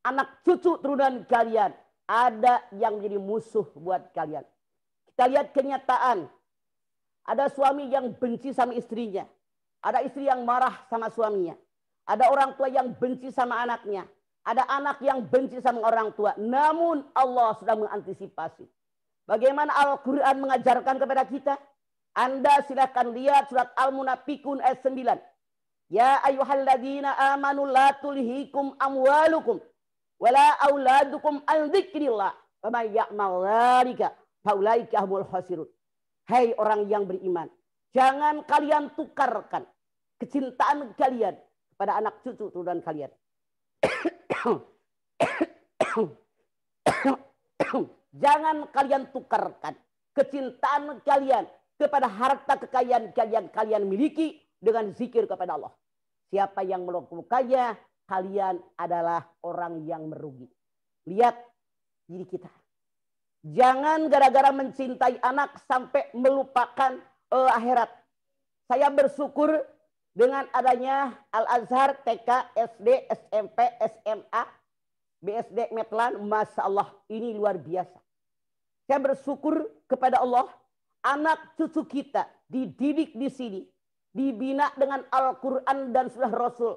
anak cucu turunan kalian, ada yang menjadi musuh buat kalian. Kita lihat kenyataan. Ada suami yang benci sama istrinya. Ada istri yang marah sama suaminya. Ada orang tua yang benci sama anaknya. Ada anak yang benci sama orang tua. Namun Allah sudah mengantisipasi. Bagaimana Al-Quran mengajarkan kepada kita? Anda silahkan lihat surat Al-Munafikun ayat 9. Ya ayuhalladzina amanu la tulhikum amwalukum wala auladukum an dzikrillah faman ya'mal dzalika faulaika humul khasirun. Hai orang yang beriman, jangan kalian tukarkan kecintaan kalian kepada anak cucu turunan kalian. Jangan kalian tukarkan kecintaan kalian kepada harta kekayaan kalian kalian miliki dengan zikir kepada Allah. Siapa yang melakukannya, kalian adalah orang yang merugi. Lihat diri kita. Jangan gara-gara mencintai anak sampai melupakan uh, akhirat. Saya bersyukur dengan adanya Al-Azhar, TK, SD, SMP, SMA, BSD Metlan, Masya Allah, ini luar biasa. Saya bersyukur kepada Allah, anak cucu kita dididik di sini, dibina dengan Al-Quran dan Sunnah Rasul.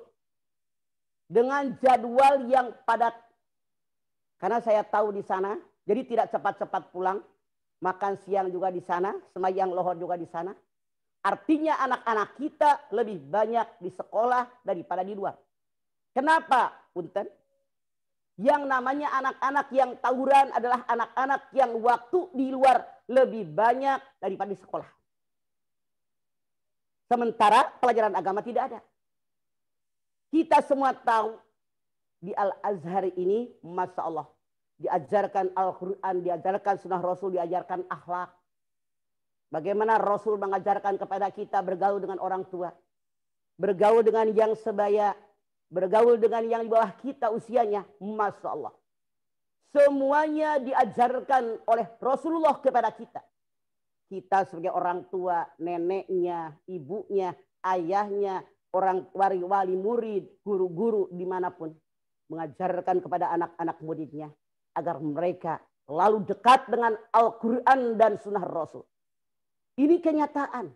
Dengan jadwal yang padat. Karena saya tahu di sana, jadi tidak cepat-cepat pulang. Makan siang juga di sana, semayang lohor juga di sana. Artinya anak-anak kita lebih banyak di sekolah daripada di luar. Kenapa, Punten? Yang namanya anak-anak yang tawuran adalah anak-anak yang waktu di luar lebih banyak daripada di sekolah. Sementara pelajaran agama tidak ada. Kita semua tahu di Al-Azhar ini, Masya Allah, diajarkan Al-Quran, diajarkan sunnah Rasul, diajarkan akhlak. Bagaimana Rasul mengajarkan kepada kita bergaul dengan orang tua. Bergaul dengan yang sebaya. Bergaul dengan yang di bawah kita usianya. Masya Allah. Semuanya diajarkan oleh Rasulullah kepada kita. Kita sebagai orang tua, neneknya, ibunya, ayahnya, orang wali-wali murid, guru-guru dimanapun. Mengajarkan kepada anak-anak muridnya. Agar mereka lalu dekat dengan Al-Quran dan sunnah Rasul. Ini kenyataan.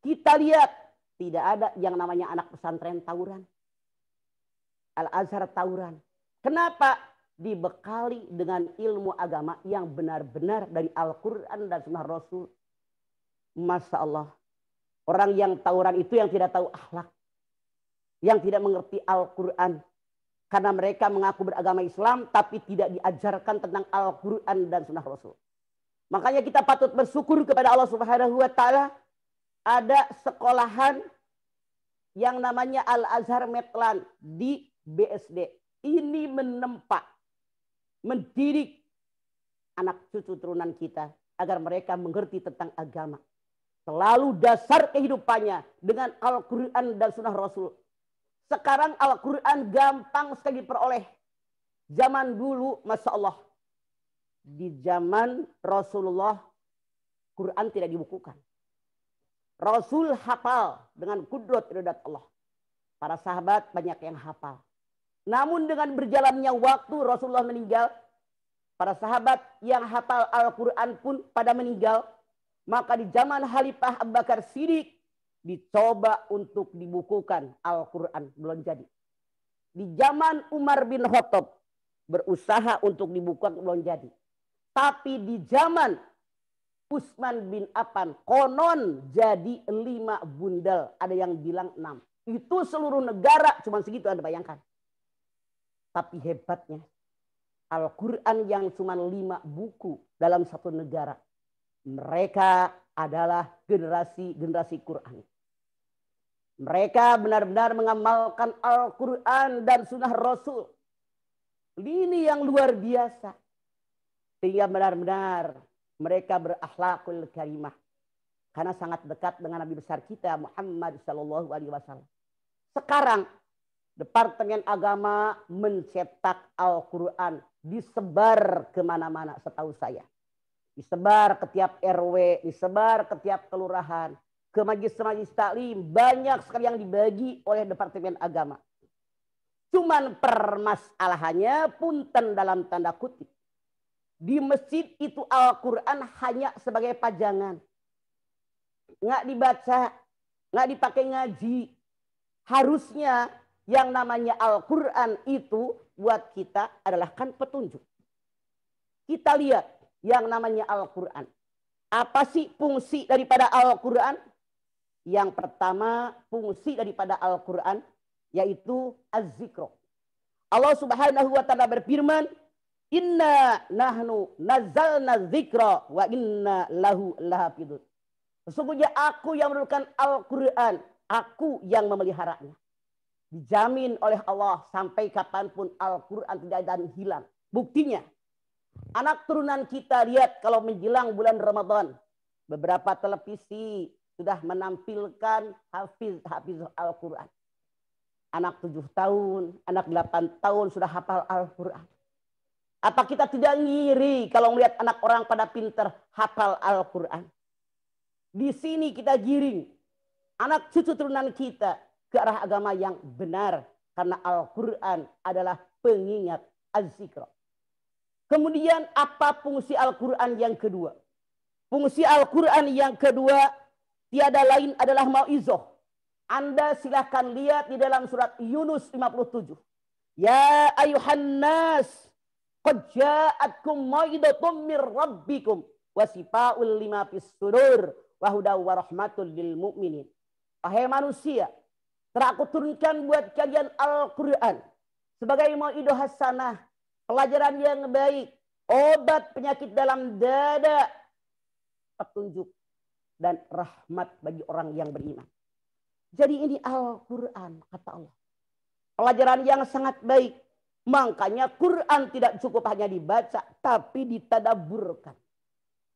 Kita lihat tidak ada yang namanya anak pesantren tawuran. Al-Azhar Tauran. Kenapa? Dibekali dengan ilmu agama yang benar-benar dari Al-Quran dan Sunnah Rasul. Masya Allah. Orang yang Tauran itu yang tidak tahu akhlak. Yang tidak mengerti Al-Quran. Karena mereka mengaku beragama Islam tapi tidak diajarkan tentang Al-Quran dan Sunnah Rasul. Makanya kita patut bersyukur kepada Allah Subhanahu wa taala ada sekolahan yang namanya Al Azhar Metlan di BSD ini menempa, mendidik anak cucu turunan kita agar mereka mengerti tentang agama. Selalu dasar kehidupannya dengan Al-Quran dan Sunnah Rasul. Sekarang Al-Quran gampang sekali diperoleh. Zaman dulu, Masya Allah. Di zaman Rasulullah, Quran tidak dibukukan. Rasul hafal dengan kudrat irodat Allah. Para sahabat banyak yang hafal. Namun dengan berjalannya waktu Rasulullah meninggal, para sahabat yang hafal Al-Quran pun pada meninggal. Maka di zaman Khalifah Abu Bakar Siddiq dicoba untuk dibukukan Al-Quran. Belum jadi. Di zaman Umar bin Khattab berusaha untuk dibukukan belum jadi. Tapi di zaman Usman bin Affan konon jadi lima bundel. Ada yang bilang enam. Itu seluruh negara cuma segitu Anda bayangkan. Tapi hebatnya Al-Quran yang cuma lima buku dalam satu negara. Mereka adalah generasi-generasi Quran. Mereka benar-benar mengamalkan Al-Quran dan sunnah Rasul. Lini yang luar biasa. Sehingga benar-benar mereka berakhlakul karimah. Karena sangat dekat dengan Nabi besar kita Muhammad Sallallahu Alaihi Wasallam. Sekarang Departemen Agama mencetak Al-Quran disebar kemana-mana setahu saya. Disebar ke tiap RW, disebar ke tiap kelurahan, ke majlis-majlis taklim. Banyak sekali yang dibagi oleh Departemen Agama. Cuman permasalahannya punten dalam tanda kutip. Di masjid itu Al-Quran hanya sebagai pajangan. Nggak dibaca, nggak dipakai ngaji. Harusnya yang namanya Al-Quran itu buat kita adalah kan petunjuk. Kita lihat yang namanya Al-Quran. Apa sih fungsi daripada Al-Quran? Yang pertama fungsi daripada Al-Quran yaitu az-zikro. Allah subhanahu wa ta'ala berfirman, Inna nahnu nazalna zikra wa inna lahu lahafidun. Sesungguhnya aku yang menurunkan Al-Quran. Aku yang memeliharanya. Dijamin oleh Allah sampai kapanpun Al-Quran tidak akan hilang. Buktinya, anak turunan kita lihat kalau menjelang bulan Ramadan. Beberapa televisi sudah menampilkan hafiz-hafiz Al-Quran. Anak tujuh tahun, anak delapan tahun sudah hafal Al-Quran. Apa kita tidak ngiri kalau melihat anak orang pada pinter hafal Al-Quran? Di sini kita giring. Anak cucu turunan kita ke agama yang benar karena Al-Qur'an adalah pengingat az Kemudian apa fungsi Al-Qur'an yang kedua? Fungsi Al-Qur'an yang kedua tiada lain adalah mauizah. Anda silahkan lihat di dalam surat Yunus 57. Ya ayuhan nas qad ja'atkum maidatum mir rabbikum wasifaul lima fis sudur wa hudaw wa mu'minin. Wahai manusia, telah aku turunkan buat kalian Al-Quran. Sebagai ma'idu hasanah. Pelajaran yang baik. Obat penyakit dalam dada. Petunjuk. Dan rahmat bagi orang yang beriman. Jadi ini Al-Quran kata Allah. Pelajaran yang sangat baik. Makanya Quran tidak cukup hanya dibaca. Tapi ditadaburkan.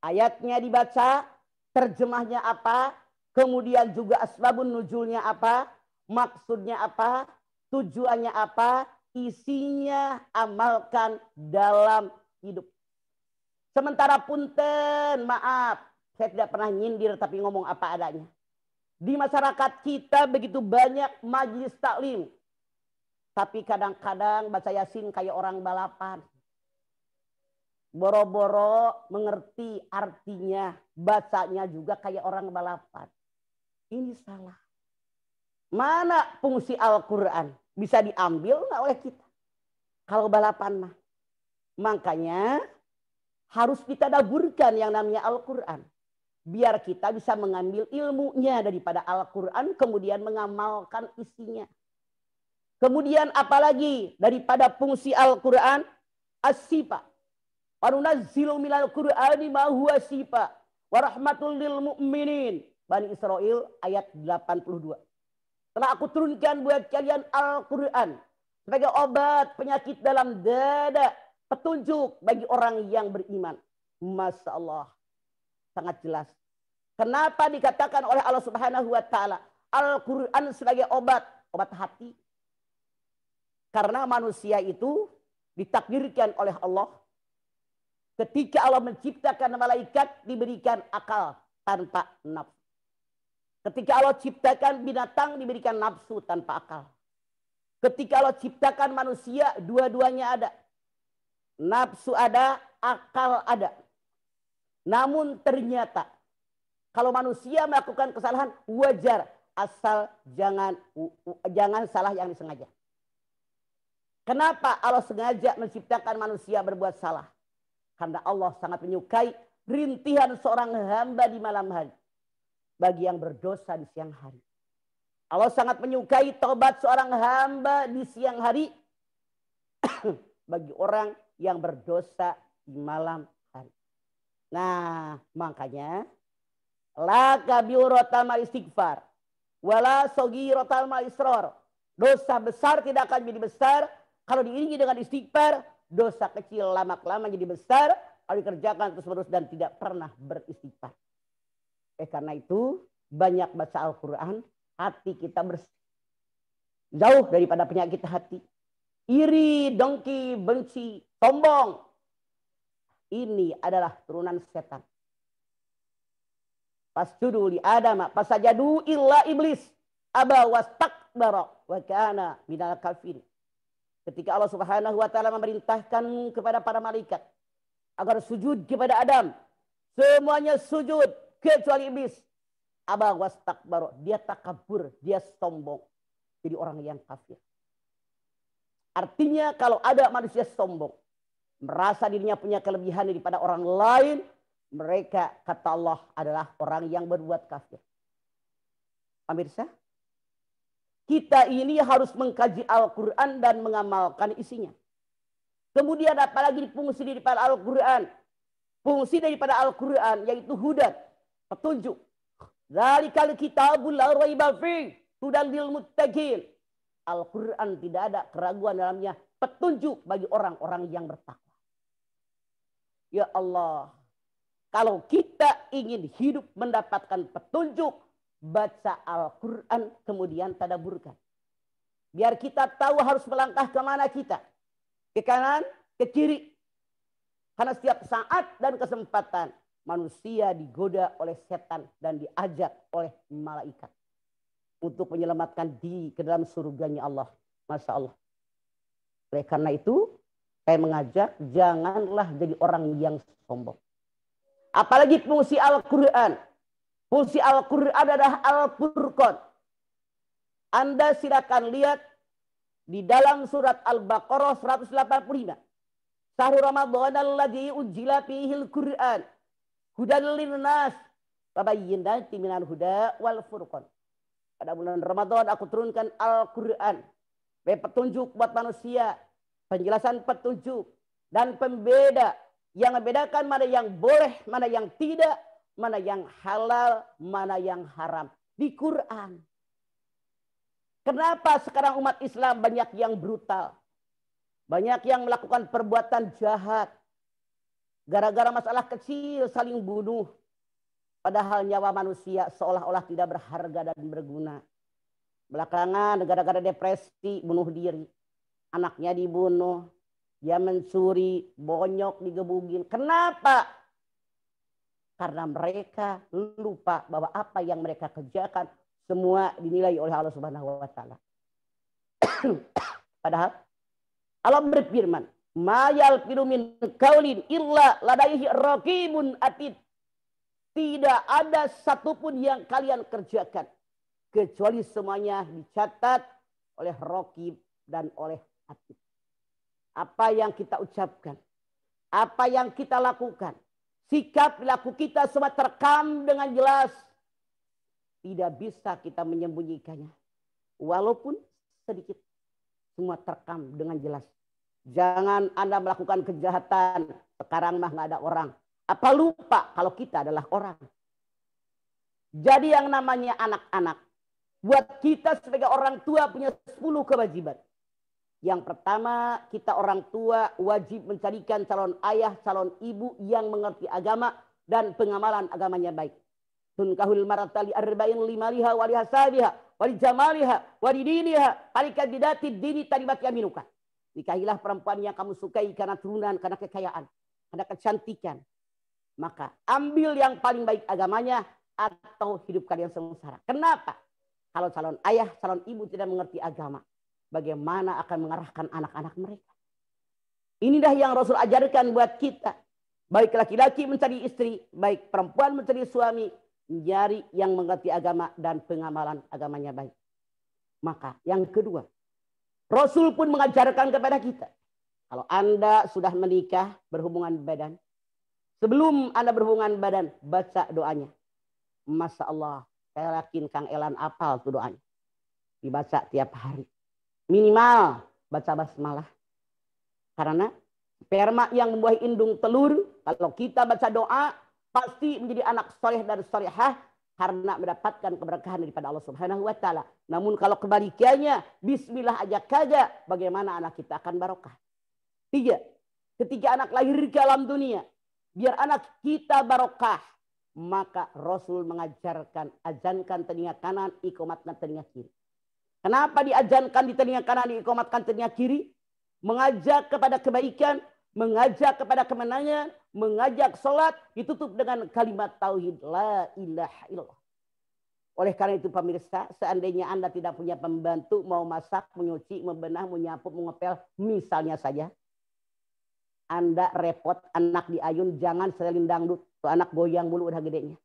Ayatnya dibaca. Terjemahnya apa. Kemudian juga asbabun nuzulnya apa Maksudnya apa? Tujuannya apa? Isinya amalkan dalam hidup. Sementara punten, maaf, saya tidak pernah nyindir tapi ngomong apa adanya. Di masyarakat kita begitu banyak majlis taklim. Tapi kadang-kadang baca yasin kayak orang balapan. Boro-boro mengerti artinya, bacanya juga kayak orang balapan. Ini salah. Mana fungsi Al-Quran bisa diambil nggak oleh kita? Kalau balapan mah. Makanya harus kita daburkan yang namanya Al-Quran. Biar kita bisa mengambil ilmunya daripada Al-Quran kemudian mengamalkan isinya. Kemudian apalagi daripada fungsi Al-Quran, as-sifa. Wanunazilu minal Qur'ani ma huwa sipa. Warahmatul lil mu'minin. Bani Israel ayat 82. Telah aku turunkan buat kalian Al-Quran. Sebagai obat penyakit dalam dada. Petunjuk bagi orang yang beriman. Masya Allah. Sangat jelas. Kenapa dikatakan oleh Allah subhanahu wa ta'ala. Al-Quran sebagai obat. Obat hati. Karena manusia itu ditakdirkan oleh Allah. Ketika Allah menciptakan malaikat diberikan akal tanpa nafsu. Ketika Allah ciptakan binatang diberikan nafsu tanpa akal. Ketika Allah ciptakan manusia dua-duanya ada. Nafsu ada, akal ada. Namun ternyata kalau manusia melakukan kesalahan wajar asal jangan jangan salah yang disengaja. Kenapa Allah sengaja menciptakan manusia berbuat salah? Karena Allah sangat menyukai rintihan seorang hamba di malam hari bagi yang berdosa di siang hari. Allah sangat menyukai tobat seorang hamba di siang hari *clears throat* bagi orang yang berdosa di malam hari. Nah, makanya la kabirotal ma istighfar wala sogirotal ma isror. Dosa besar tidak akan jadi besar kalau diiringi dengan istighfar. Dosa kecil lama-kelamaan jadi besar kalau dikerjakan terus-menerus dan tidak pernah beristighfar. Eh karena itu banyak baca Al-Quran, hati kita bersih. Jauh daripada penyakit hati. Iri, dongki benci, tombong. Ini adalah turunan setan. pas Pasjudu li Adama, saja illa iblis. Aba takbarok wa kana minal kafir Ketika Allah Subhanahu wa taala memerintahkan kepada para malaikat agar sujud kepada Adam, semuanya sujud kecuali iblis. Aba takbaro. dia takabur, dia sombong. Jadi orang yang kafir. Artinya kalau ada manusia sombong, merasa dirinya punya kelebihan daripada orang lain, mereka kata Allah adalah orang yang berbuat kafir. Pemirsa, kita ini harus mengkaji Al-Quran dan mengamalkan isinya. Kemudian apalagi fungsi daripada Al-Quran. Fungsi daripada Al-Quran yaitu hudan petunjuk. Zalikal kitabul la raiba fi hudan lil muttaqin. Al-Qur'an tidak ada keraguan dalamnya, petunjuk bagi orang-orang yang bertakwa. Ya Allah, kalau kita ingin hidup mendapatkan petunjuk, baca Al-Qur'an kemudian tadaburkan. Biar kita tahu harus melangkah ke mana kita. Ke kanan, ke kiri. Karena setiap saat dan kesempatan manusia digoda oleh setan dan diajak oleh malaikat untuk menyelamatkan di ke dalam surganya Allah. Masya Allah. Oleh karena itu, saya mengajak janganlah jadi orang yang sombong. Apalagi fungsi Al-Quran. Fungsi Al-Quran adalah Al-Furqan. Anda silakan lihat di dalam surat Al-Baqarah 185. Sahur Ramadan alladzi unjila fihil Qur'an Hudan linnas. Tabayyin dan timinal huda wal furqan. Pada bulan Ramadan aku turunkan Al-Quran. Petunjuk buat manusia. Penjelasan petunjuk. Dan pembeda. Yang membedakan mana yang boleh, mana yang tidak. Mana yang halal, mana yang haram. Di Quran. Kenapa sekarang umat Islam banyak yang brutal? Banyak yang melakukan perbuatan jahat. Gara-gara masalah kecil saling bunuh. Padahal nyawa manusia seolah-olah tidak berharga dan berguna. Belakangan negara-negara depresi bunuh diri. Anaknya dibunuh. Dia mencuri, bonyok, digebugin. Kenapa? Karena mereka lupa bahwa apa yang mereka kerjakan semua dinilai oleh Allah Subhanahu wa taala. *coughs* Padahal Allah berfirman, Mayal yalfidu min kaulin illa ladaihi raqibun atid. Tidak ada satupun yang kalian kerjakan. Kecuali semuanya dicatat oleh rakib dan oleh atid. Apa yang kita ucapkan. Apa yang kita lakukan. Sikap laku kita semua terekam dengan jelas. Tidak bisa kita menyembunyikannya. Walaupun sedikit. Semua terekam dengan jelas Jangan Anda melakukan kejahatan. Sekarang mah nggak ada orang. Apa lupa kalau kita adalah orang? Jadi yang namanya anak-anak. Buat kita sebagai orang tua punya 10 kewajiban. Yang pertama, kita orang tua wajib mencarikan calon ayah, calon ibu yang mengerti agama dan pengamalan agamanya baik. Tunkahul maratali arba'in limaliha wali jamaliha wali diniha alikadidati dini tarimati yaminuka. Nikahilah perempuan yang kamu sukai karena turunan, karena kekayaan, karena kecantikan. Maka ambil yang paling baik agamanya atau hidup kalian sengsara. Kenapa? Kalau calon ayah, calon ibu tidak mengerti agama, bagaimana akan mengarahkan anak-anak mereka? Inilah yang Rasul ajarkan buat kita. Baik laki-laki mencari istri, baik perempuan mencari suami, mencari yang mengerti agama dan pengamalan agamanya baik. Maka yang kedua, Rasul pun mengajarkan kepada kita. Kalau Anda sudah menikah berhubungan badan. Sebelum Anda berhubungan badan, baca doanya. Masya Allah, saya yakin Kang Elan apal tuh doanya. Dibaca tiap hari. Minimal baca basmalah. Karena sperma yang membuahi indung telur, kalau kita baca doa, pasti menjadi anak soleh dan solehah karena mendapatkan keberkahan daripada Allah Subhanahu wa taala. Namun kalau kebalikannya, bismillah aja kagak, bagaimana anak kita akan barokah? Tiga, ketika anak lahir ke alam dunia, biar anak kita barokah, maka Rasul mengajarkan azankan telinga kanan, ikomatkan telinga kiri. Kenapa diajankan di telinga kanan, diikomatkan telinga kiri? Mengajak kepada kebaikan, mengajak kepada kemenangan, mengajak sholat ditutup dengan kalimat tauhid la ilaha illallah. Oleh karena itu pemirsa, seandainya Anda tidak punya pembantu mau masak, menyuci, membenah, menyapu, mengepel, misalnya saja. Anda repot, anak diayun, jangan selin dangdut. Tuh anak goyang mulu udah gedenya.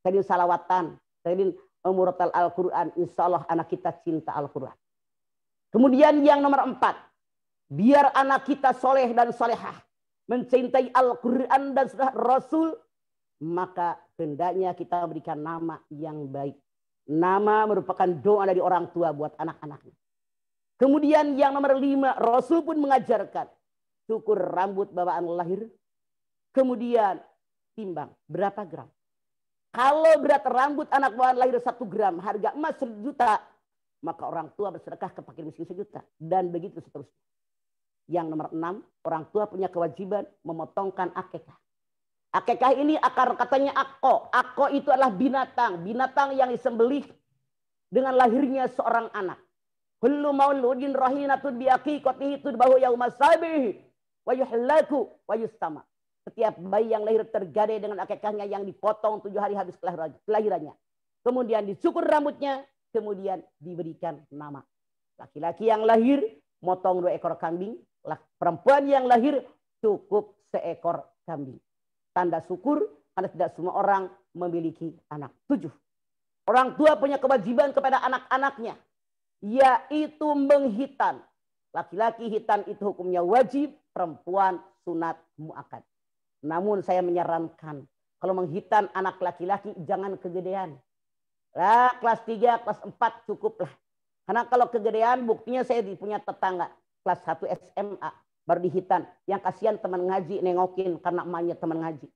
Selin salawatan, selin umuratal Al-Quran. Insya Allah anak kita cinta Al-Quran. Kemudian yang nomor empat. Biar anak kita soleh dan solehah mencintai Al-Quran dan sudah Rasul, maka hendaknya kita berikan nama yang baik. Nama merupakan doa dari orang tua buat anak-anaknya. Kemudian yang nomor lima, Rasul pun mengajarkan cukur rambut bawaan lahir. Kemudian timbang berapa gram. Kalau berat rambut anak bawaan lahir satu gram, harga emas sejuta, maka orang tua bersedekah ke fakir miskin sejuta. Dan begitu seterusnya. Yang nomor enam, orang tua punya kewajiban memotongkan akekah. Akekah ini akar katanya akko. Akko itu adalah binatang. Binatang yang disembelih dengan lahirnya seorang anak. Kullu mauludin rahinatun biaki biaqiqatihi tudbahu yauma sabih wayuh lagu wayuh sama Setiap bayi yang lahir tergade dengan akekahnya yang dipotong tujuh hari habis kelahirannya. Kemudian dicukur rambutnya, kemudian diberikan nama. Laki-laki yang lahir motong dua ekor kambing, perempuan yang lahir cukup seekor kambing. Tanda syukur karena tidak semua orang memiliki anak. Tujuh. Orang tua punya kewajiban kepada anak-anaknya. Yaitu menghitan. Laki-laki hitan itu hukumnya wajib, perempuan sunat mu'akad. Namun saya menyarankan kalau menghitan anak laki-laki jangan kegedean. Nah, kelas tiga, kelas empat cukuplah. Karena kalau kegedean buktinya saya punya tetangga kelas 1 SMA baru dihitan. Yang kasihan teman ngaji nengokin karena emaknya teman ngaji.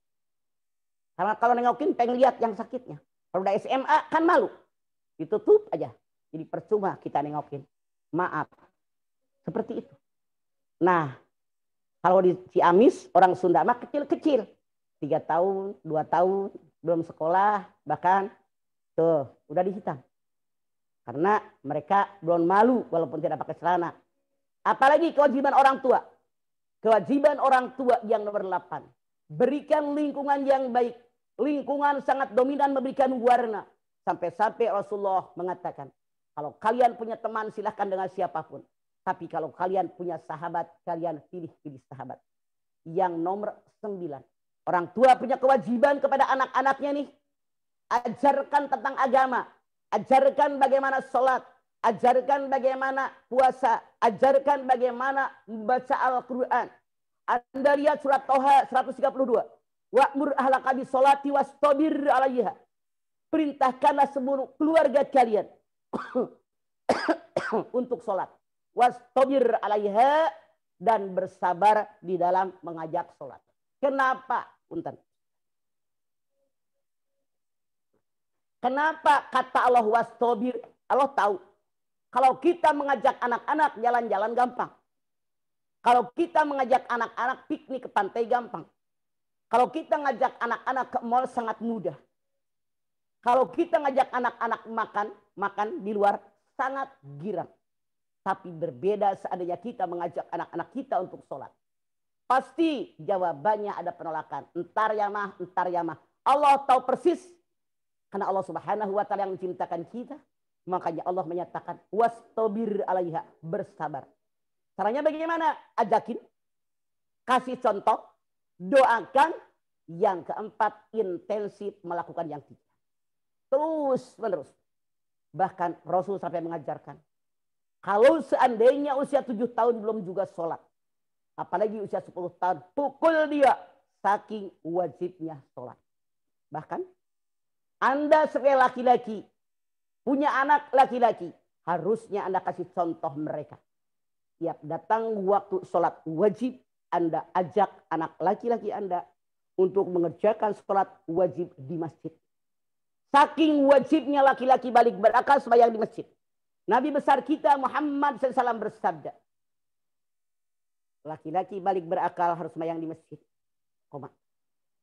Karena kalau nengokin pengen lihat yang sakitnya. Kalau udah SMA kan malu. Ditutup aja. Jadi percuma kita nengokin. Maaf. Seperti itu. Nah, kalau di Ciamis orang Sunda mah kecil-kecil. Tiga tahun, dua tahun, belum sekolah, bahkan tuh udah dihitam. Karena mereka belum malu walaupun tidak pakai celana. Apalagi kewajiban orang tua. Kewajiban orang tua yang nomor 8. Berikan lingkungan yang baik. Lingkungan sangat dominan memberikan warna. Sampai-sampai Rasulullah mengatakan, kalau kalian punya teman silahkan dengan siapapun. Tapi kalau kalian punya sahabat, kalian pilih-pilih sahabat. Yang nomor 9. Orang tua punya kewajiban kepada anak-anaknya nih. Ajarkan tentang agama. Ajarkan bagaimana sholat ajarkan bagaimana puasa, ajarkan bagaimana membaca Al-Quran. Anda lihat surat Toha 132. Wa'mur ahlaka bisolati wastabir alaiha. Perintahkanlah semua keluarga kalian *coughs* untuk sholat. Wastabir alaiha dan bersabar di dalam mengajak sholat. Kenapa? Untan? Kenapa kata Allah wastabir? Allah tahu kalau kita mengajak anak-anak jalan-jalan gampang. Kalau kita mengajak anak-anak piknik ke pantai gampang. Kalau kita ngajak anak-anak ke mall sangat mudah. Kalau kita ngajak anak-anak makan, makan di luar sangat girang. Tapi berbeda seandainya kita mengajak anak-anak kita untuk sholat. Pasti jawabannya ada penolakan. Entar ya mah, entar ya mah. Allah tahu persis. Karena Allah subhanahu wa ta'ala yang menciptakan kita. Makanya Allah menyatakan wastobir alaiha bersabar. Caranya bagaimana? Ajakin, kasih contoh, doakan. Yang keempat intensif melakukan yang tiga. Terus menerus. Bahkan Rasul sampai mengajarkan. Kalau seandainya usia tujuh tahun belum juga sholat. Apalagi usia sepuluh tahun. Pukul dia. Saking wajibnya sholat. Bahkan Anda sebagai laki-laki punya anak laki-laki, harusnya Anda kasih contoh mereka. Tiap datang waktu sholat wajib, Anda ajak anak laki-laki Anda untuk mengerjakan sholat wajib di masjid. Saking wajibnya laki-laki balik berakal sembahyang di masjid. Nabi besar kita Muhammad SAW bersabda. Laki-laki balik berakal harus sembahyang di masjid. Koma.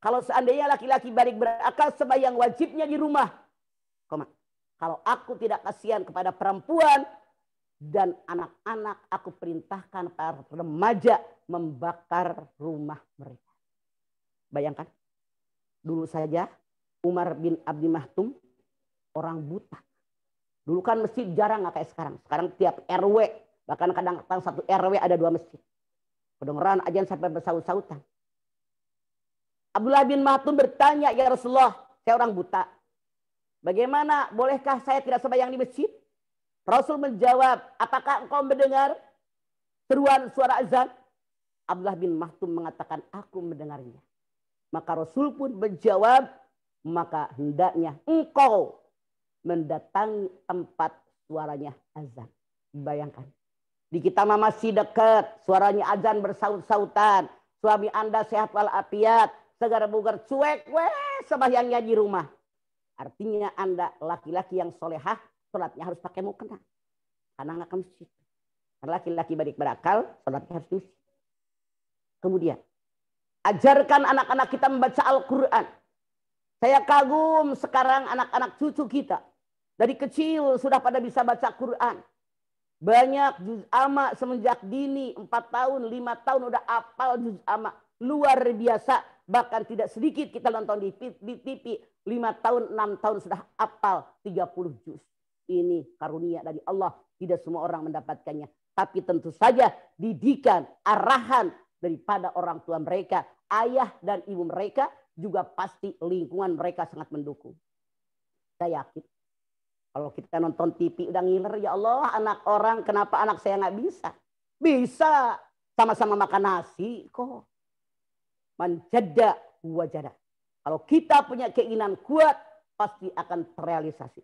Kalau seandainya laki-laki balik berakal sembahyang wajibnya di rumah. Koma. Kalau aku tidak kasihan kepada perempuan dan anak-anak, aku perintahkan para remaja membakar rumah mereka. Bayangkan, dulu saja Umar bin Abdi Mahtum orang buta. Dulu kan masjid jarang nggak kayak sekarang. Sekarang tiap RW, bahkan kadang kadang satu RW ada dua masjid. Kedengeran aja sampai bersaut-sautan. Abdullah bin Mahtum bertanya, ya Rasulullah, saya orang buta. Bagaimana bolehkah saya tidak sembahyang di masjid? Rasul menjawab, apakah engkau mendengar seruan suara azan? Abdullah bin Mahtum mengatakan, aku mendengarnya. Maka Rasul pun menjawab, maka hendaknya engkau mendatangi tempat suaranya azan. Bayangkan. Di kita masih dekat, suaranya azan bersaut-sautan. Suami Anda sehat walafiat, segar bugar cuek, weh sembahyangnya di rumah. Artinya Anda laki-laki yang solehah, sholatnya harus pakai mukena. Karena nggak ke masjid. Laki-laki baik berakal, sholatnya harus ke Kemudian, ajarkan anak-anak kita membaca Al-Quran. Saya kagum sekarang anak-anak cucu kita. Dari kecil sudah pada bisa baca Quran. Banyak juz ama semenjak dini, 4 tahun, 5 tahun udah apal juz ama. Luar biasa, bahkan tidak sedikit kita nonton di TV lima tahun, enam tahun sudah apal 30 juz. Ini karunia dari Allah. Tidak semua orang mendapatkannya. Tapi tentu saja didikan, arahan daripada orang tua mereka, ayah dan ibu mereka juga pasti lingkungan mereka sangat mendukung. Saya yakin. Kalau kita nonton TV udah ngiler, ya Allah anak orang kenapa anak saya nggak bisa? Bisa. Sama-sama makan nasi kok. Manjada wajada. Kalau kita punya keinginan kuat, pasti akan terrealisasi.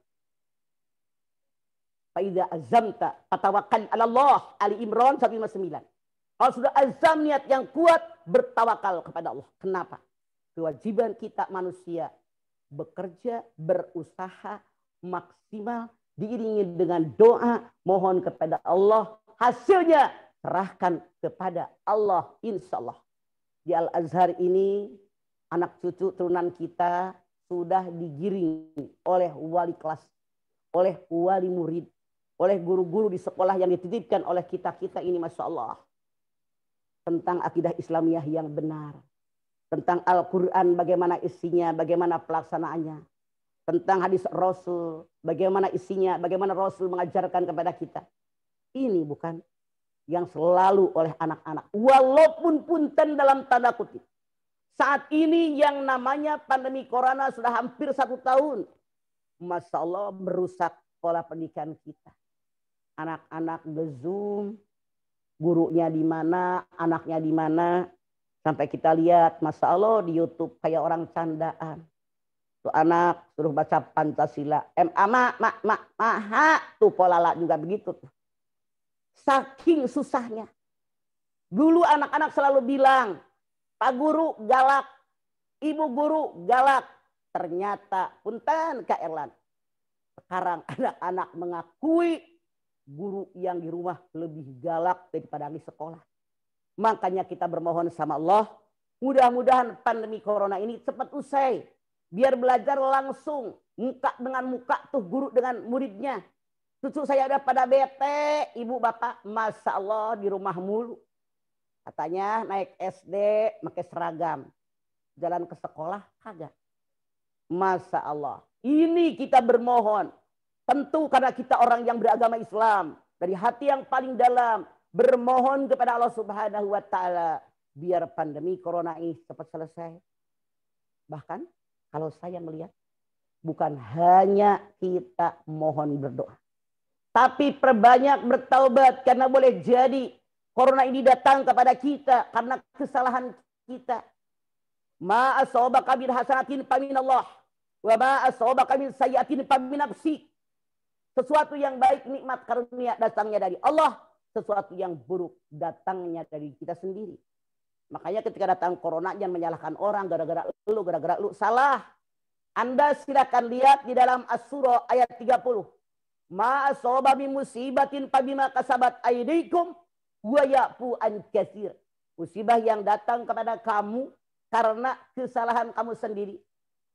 Faida azamta fatawakal ala Allah. Ali Imran 159. Kalau sudah azam niat yang kuat, bertawakal kepada Allah. Kenapa? Kewajiban kita manusia bekerja, berusaha maksimal diiringi dengan doa, mohon kepada Allah. Hasilnya serahkan kepada Allah insya Allah. Di Al-Azhar ini anak cucu turunan kita sudah digiring oleh wali kelas, oleh wali murid, oleh guru-guru di sekolah yang dititipkan oleh kita-kita ini Masya Allah. Tentang akidah islamiah yang benar. Tentang Al-Quran bagaimana isinya, bagaimana pelaksanaannya. Tentang hadis Rasul, bagaimana isinya, bagaimana Rasul mengajarkan kepada kita. Ini bukan yang selalu oleh anak-anak. Walaupun punten dalam tanda kutip saat ini yang namanya pandemi corona sudah hampir satu tahun. Masya Allah merusak pola pendidikan kita. Anak-anak gezum, zoom gurunya di mana, anaknya di mana. Sampai kita lihat, Masya Allah di Youtube kayak orang candaan. Tuh anak suruh baca Pancasila. M, A, ah, ma, ma, ma, ma, ha. Tuh pola lah juga begitu. Tuh. Saking susahnya. Dulu anak-anak selalu bilang, Pak guru galak, ibu guru galak. Ternyata punten Kak Erlan. Sekarang *laughs* anak-anak mengakui guru yang di rumah lebih galak daripada di sekolah. Makanya kita bermohon sama Allah, mudah-mudahan pandemi corona ini cepat usai. Biar belajar langsung, muka dengan muka tuh guru dengan muridnya. Cucu saya udah pada bete, ibu bapak, Masya Allah di rumah mulu. Katanya naik SD pakai seragam. Jalan ke sekolah kagak. Masa Allah. Ini kita bermohon. Tentu karena kita orang yang beragama Islam. Dari hati yang paling dalam. Bermohon kepada Allah subhanahu wa ta'ala. Biar pandemi corona ini cepat selesai. Bahkan kalau saya melihat. Bukan hanya kita mohon berdoa. Tapi perbanyak bertaubat. Karena boleh jadi Corona ini datang kepada kita karena kesalahan kita. Ma asabaka min hasanatin Allah. wa ma asabaka min pamin faminafsi. Sesuatu yang baik nikmat karunia datangnya dari Allah, sesuatu yang buruk datangnya dari kita sendiri. Makanya ketika datang corona jangan menyalahkan orang gara-gara lu, gara-gara lu salah. Anda silakan lihat di dalam Asura ayat 30. Ma asaba mimusibatin musibatin fabima kasabat wayafu an kasir Musibah yang datang kepada kamu karena kesalahan kamu sendiri.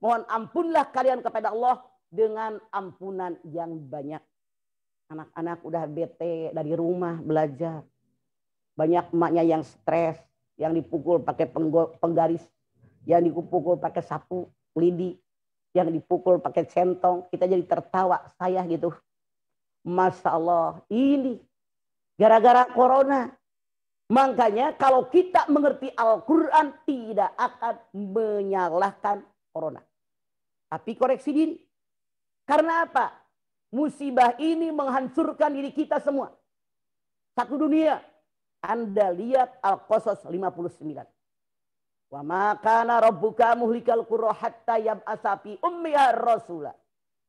Mohon ampunlah kalian kepada Allah dengan ampunan yang banyak. Anak-anak udah bete dari rumah belajar. Banyak emaknya yang stres, yang dipukul pakai penggaris, yang dipukul pakai sapu, lidi, yang dipukul pakai centong. Kita jadi tertawa, saya gitu. Masya Allah, ini Gara-gara corona. Makanya kalau kita mengerti Al-Quran tidak akan menyalahkan corona. Tapi koreksi diri. Karena apa? Musibah ini menghancurkan diri kita semua. Satu dunia. Anda lihat Al-Qasas 59. Wa makana rabbuka muhlikal qura hatta yab'asa fi ummiha rasulah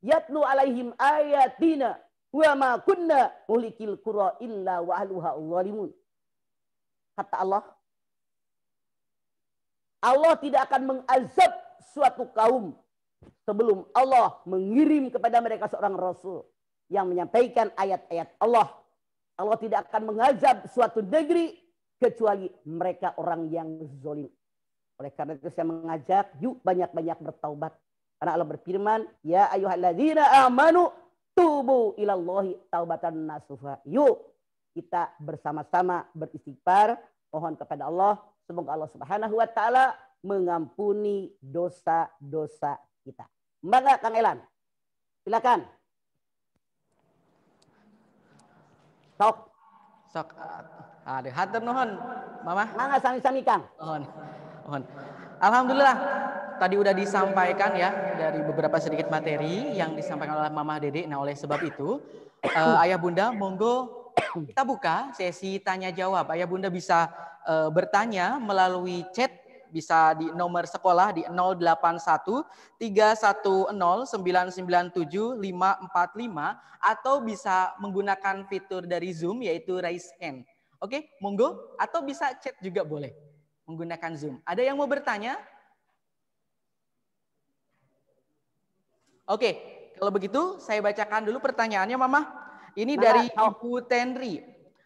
yatlu alaihim ayatina Wa ma kunna mulikil qura illa wa ahluha zalimun. Kata Allah, Allah tidak akan mengazab suatu kaum sebelum Allah mengirim kepada mereka seorang rasul yang menyampaikan ayat-ayat Allah. Allah tidak akan mengazab suatu negeri kecuali mereka orang yang zolim. Oleh karena itu saya mengajak yuk banyak-banyak bertaubat. Karena Allah berfirman, Ya ayuhalladzina amanu Tubu ilallahi taubatan nasuha. Yuk kita bersama-sama beristighfar mohon kepada Allah semoga Allah Subhanahu wa taala mengampuni dosa-dosa kita. Mana Kang Elan. Silakan. Sok. Sok. Ada ah, ah, hatur nuhun, Mama. Mangga sami-sami Kang. Mohon. Nuhun. Alhamdulillah tadi udah disampaikan ya dari beberapa sedikit materi yang disampaikan oleh Mama Dede. Nah, oleh sebab itu, uh, Ayah Bunda, monggo kita buka sesi tanya jawab. Ayah Bunda bisa uh, bertanya melalui chat bisa di nomor sekolah di 081310997545 atau bisa menggunakan fitur dari Zoom yaitu raise hand. Oke, monggo atau bisa chat juga boleh menggunakan Zoom. Ada yang mau bertanya? Oke, kalau begitu saya bacakan dulu pertanyaannya Mama. Ini Mama, dari oh. Ibu Tenri.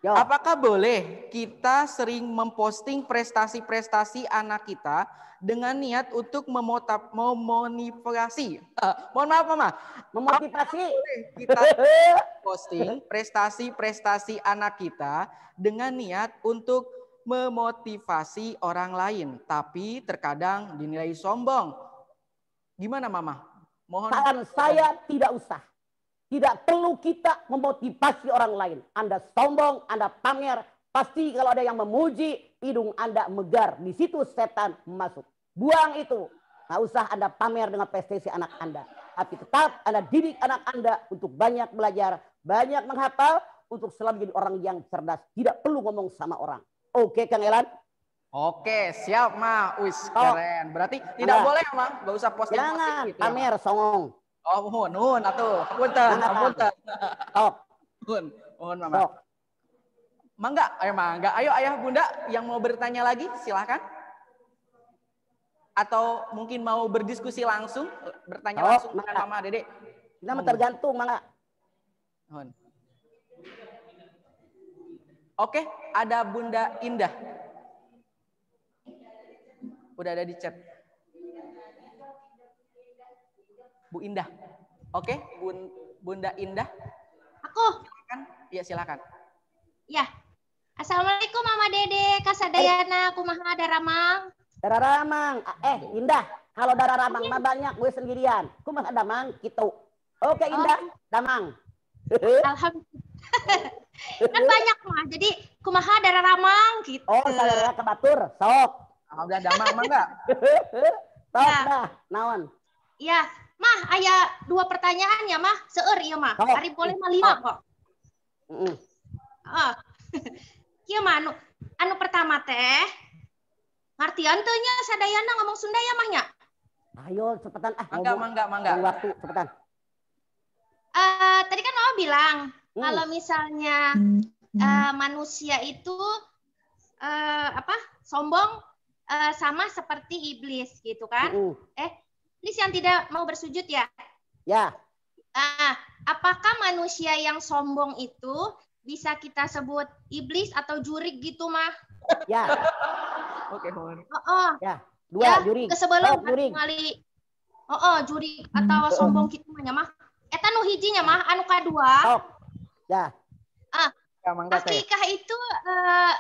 Yo. Apakah boleh kita sering memposting prestasi-prestasi anak kita dengan niat untuk memotap, memonifikasi? Uh, eh, mohon maaf Mama. Memotivasi. Kita *laughs* posting prestasi-prestasi anak kita dengan niat untuk memotivasi orang lain. Tapi terkadang dinilai sombong. Gimana Mama? Mohon Saran saya tidak usah. Tidak perlu kita memotivasi orang lain. Anda sombong, Anda pamer. Pasti kalau ada yang memuji, hidung Anda megar. Di situ setan masuk. Buang itu. Nggak usah Anda pamer dengan prestasi anak Anda. Tapi tetap Anda didik anak Anda untuk banyak belajar, banyak menghafal, untuk selalu jadi orang yang cerdas. Tidak perlu ngomong sama orang. Oke Kang Elan? Oke, siap Ma. Wis, keren. Berarti tidak boleh Ma, gak usah posting Jangan, gitu, pamer, ya, songong. Oh, mohon, mohon, atau Punten, punten. Stop. Mohon, mohon, Mama. Stop. Mangga, ayo eh, mangga. Ayo ayah bunda yang mau bertanya lagi, silahkan. Atau mungkin mau berdiskusi langsung, bertanya oh, langsung dengan Mama Dede. Nama tergantung, Mangga. Nuhun. Oke, ada Bunda Indah. Udah ada di chat. Bu Indah. Oke, okay? Bunda Indah. Aku. Silakan. Iya, silakan. Ya. Assalamualaikum Mama Dede, Kasadayana, Kumaha Daramang. Daramang. Ah, eh, Indah. Kalau Daramang mah banyak gue sendirian. Kumaha Damang gitu. Oke, okay, oh. Indah. Oh. Damang. Alhamdulillah. *laughs* kan banyak mah. Jadi kumaha Daramang gitu. Oh, saudara kebatur. Sok. Alhamdulillah damang *laughs* ya. nah, ya, mah enggak? Tos ya. dah, naon. Iya, mah ayah dua pertanyaan ya mah, seueur ieu iya, mah. hari boleh mah lima kok. Heeh. Ah. *laughs* Iya mah anu anu pertama teh ngartian teu nya sadayana ngomong Sunda ya mahnya. Ayo cepetan ah. Mangga mangga mangga. Waktu cepetan. Uh, tadi kan mau bilang hmm. kalau misalnya hmm. Uh, manusia itu uh, apa sombong uh, sama seperti iblis gitu kan? Uh. Eh, iblis yang tidak mau bersujud ya? Ya. ah, apakah manusia yang sombong itu bisa kita sebut iblis atau jurik gitu mah? Ya. Oke, Oh, oh. Ya. Dua ya, jurik. Sebelum oh, kali Oh, oh jurik atau sombong gitu mah ya, mah. Eta nu hijinya mah anu kadua. Oh. Ya. Ah. Uh, Akikah itu uh,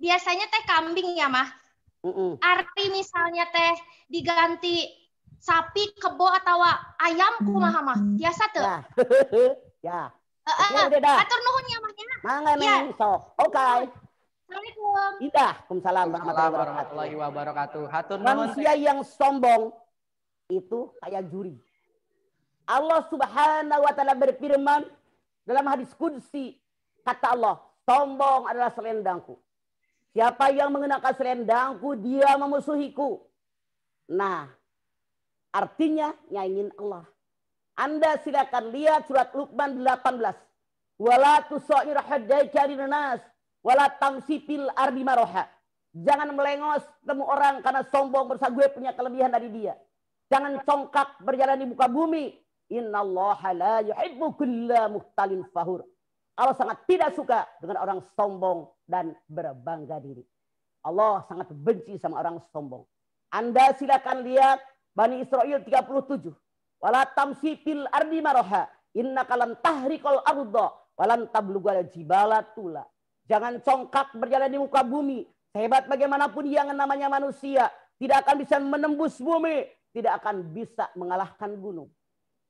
biasanya teh kambing ya mah Uh-uh. Arti misalnya teh diganti sapi, kebo atau ayam kumaha mah? Biasa tuh. Ya. *laughs* ya. uh, Atur nuhun ya mahnya. Mangga ya. sok. Oke. Okay. Assalamualaikum. Indah. Waalaikumsalam warahmatullahi wabarakatuh. Hatur nuhun. Manusia yang sombong itu kayak juri. Allah Subhanahu wa taala berfirman dalam hadis kudsi kata Allah, sombong adalah selendangku. Siapa yang mengenakan selendangku, dia memusuhiku. Nah, artinya nyaingin Allah. Anda silakan lihat surat Luqman 18. Wala tusair hadaika nas wala tamsi ardi maroha. Jangan melengos temu orang karena sombong bersa gue punya kelebihan dari dia. Jangan congkak berjalan di muka bumi. Innallaha la yuhibbu kulla muhtalin fahur. Allah sangat tidak suka dengan orang sombong dan berbangga diri. Allah sangat benci sama orang sombong. Anda silakan lihat Bani Israel 37. Wala tamsi fil ardi maroha. Inna kalan tahrikol arda. Walan tablugal jibala tula. Jangan congkak berjalan di muka bumi. Hebat bagaimanapun yang namanya manusia. Tidak akan bisa menembus bumi. Tidak akan bisa mengalahkan gunung.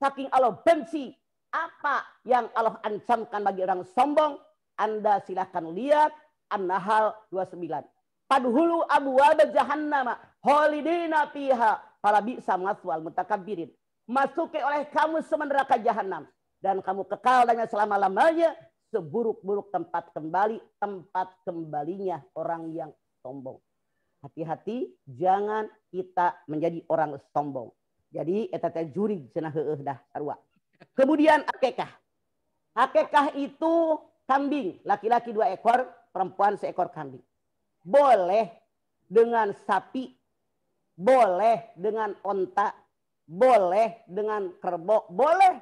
Saking Allah benci apa yang Allah ancamkan bagi orang sombong? Anda silahkan lihat An-Nahl 29. Padhulu abu jahannama holidina piha para bisa maswal mutakabirin. Masuki oleh kamu semeneraka jahannam. dan kamu kekal dengan selama-lamanya seburuk-buruk tempat kembali tempat kembalinya orang yang sombong. Hati-hati jangan kita menjadi orang sombong. Jadi eta juri jenah heueuh dah arwah. Kemudian akekah. Akekah itu kambing. Laki-laki dua ekor, perempuan seekor kambing. Boleh dengan sapi, boleh dengan onta, boleh dengan kerbau, boleh.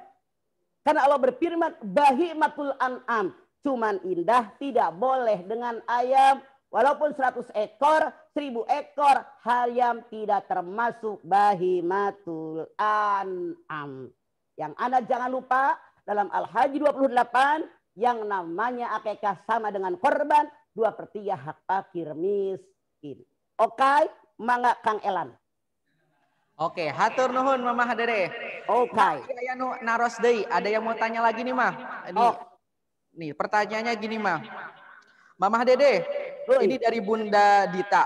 Karena Allah berfirman, bahi bahimatul an'am. Cuman indah, tidak boleh dengan ayam. Walaupun seratus ekor, seribu ekor, ayam tidak termasuk bahimatul an'am. Yang Anda jangan lupa dalam Al-Haji 28 yang namanya akikah sama dengan korban dua per tiga hak fakir miskin. Oke, okay? mangga Kang Elan. Oke, okay. hatur nuhun Mama Hadere. Oke. Okay. Iya, iya, nu naros ada yang mau tanya lagi nih Mah. Ini, oh. Nih, pertanyaannya gini Mah. Mama Dede, ini dari Bunda Dita.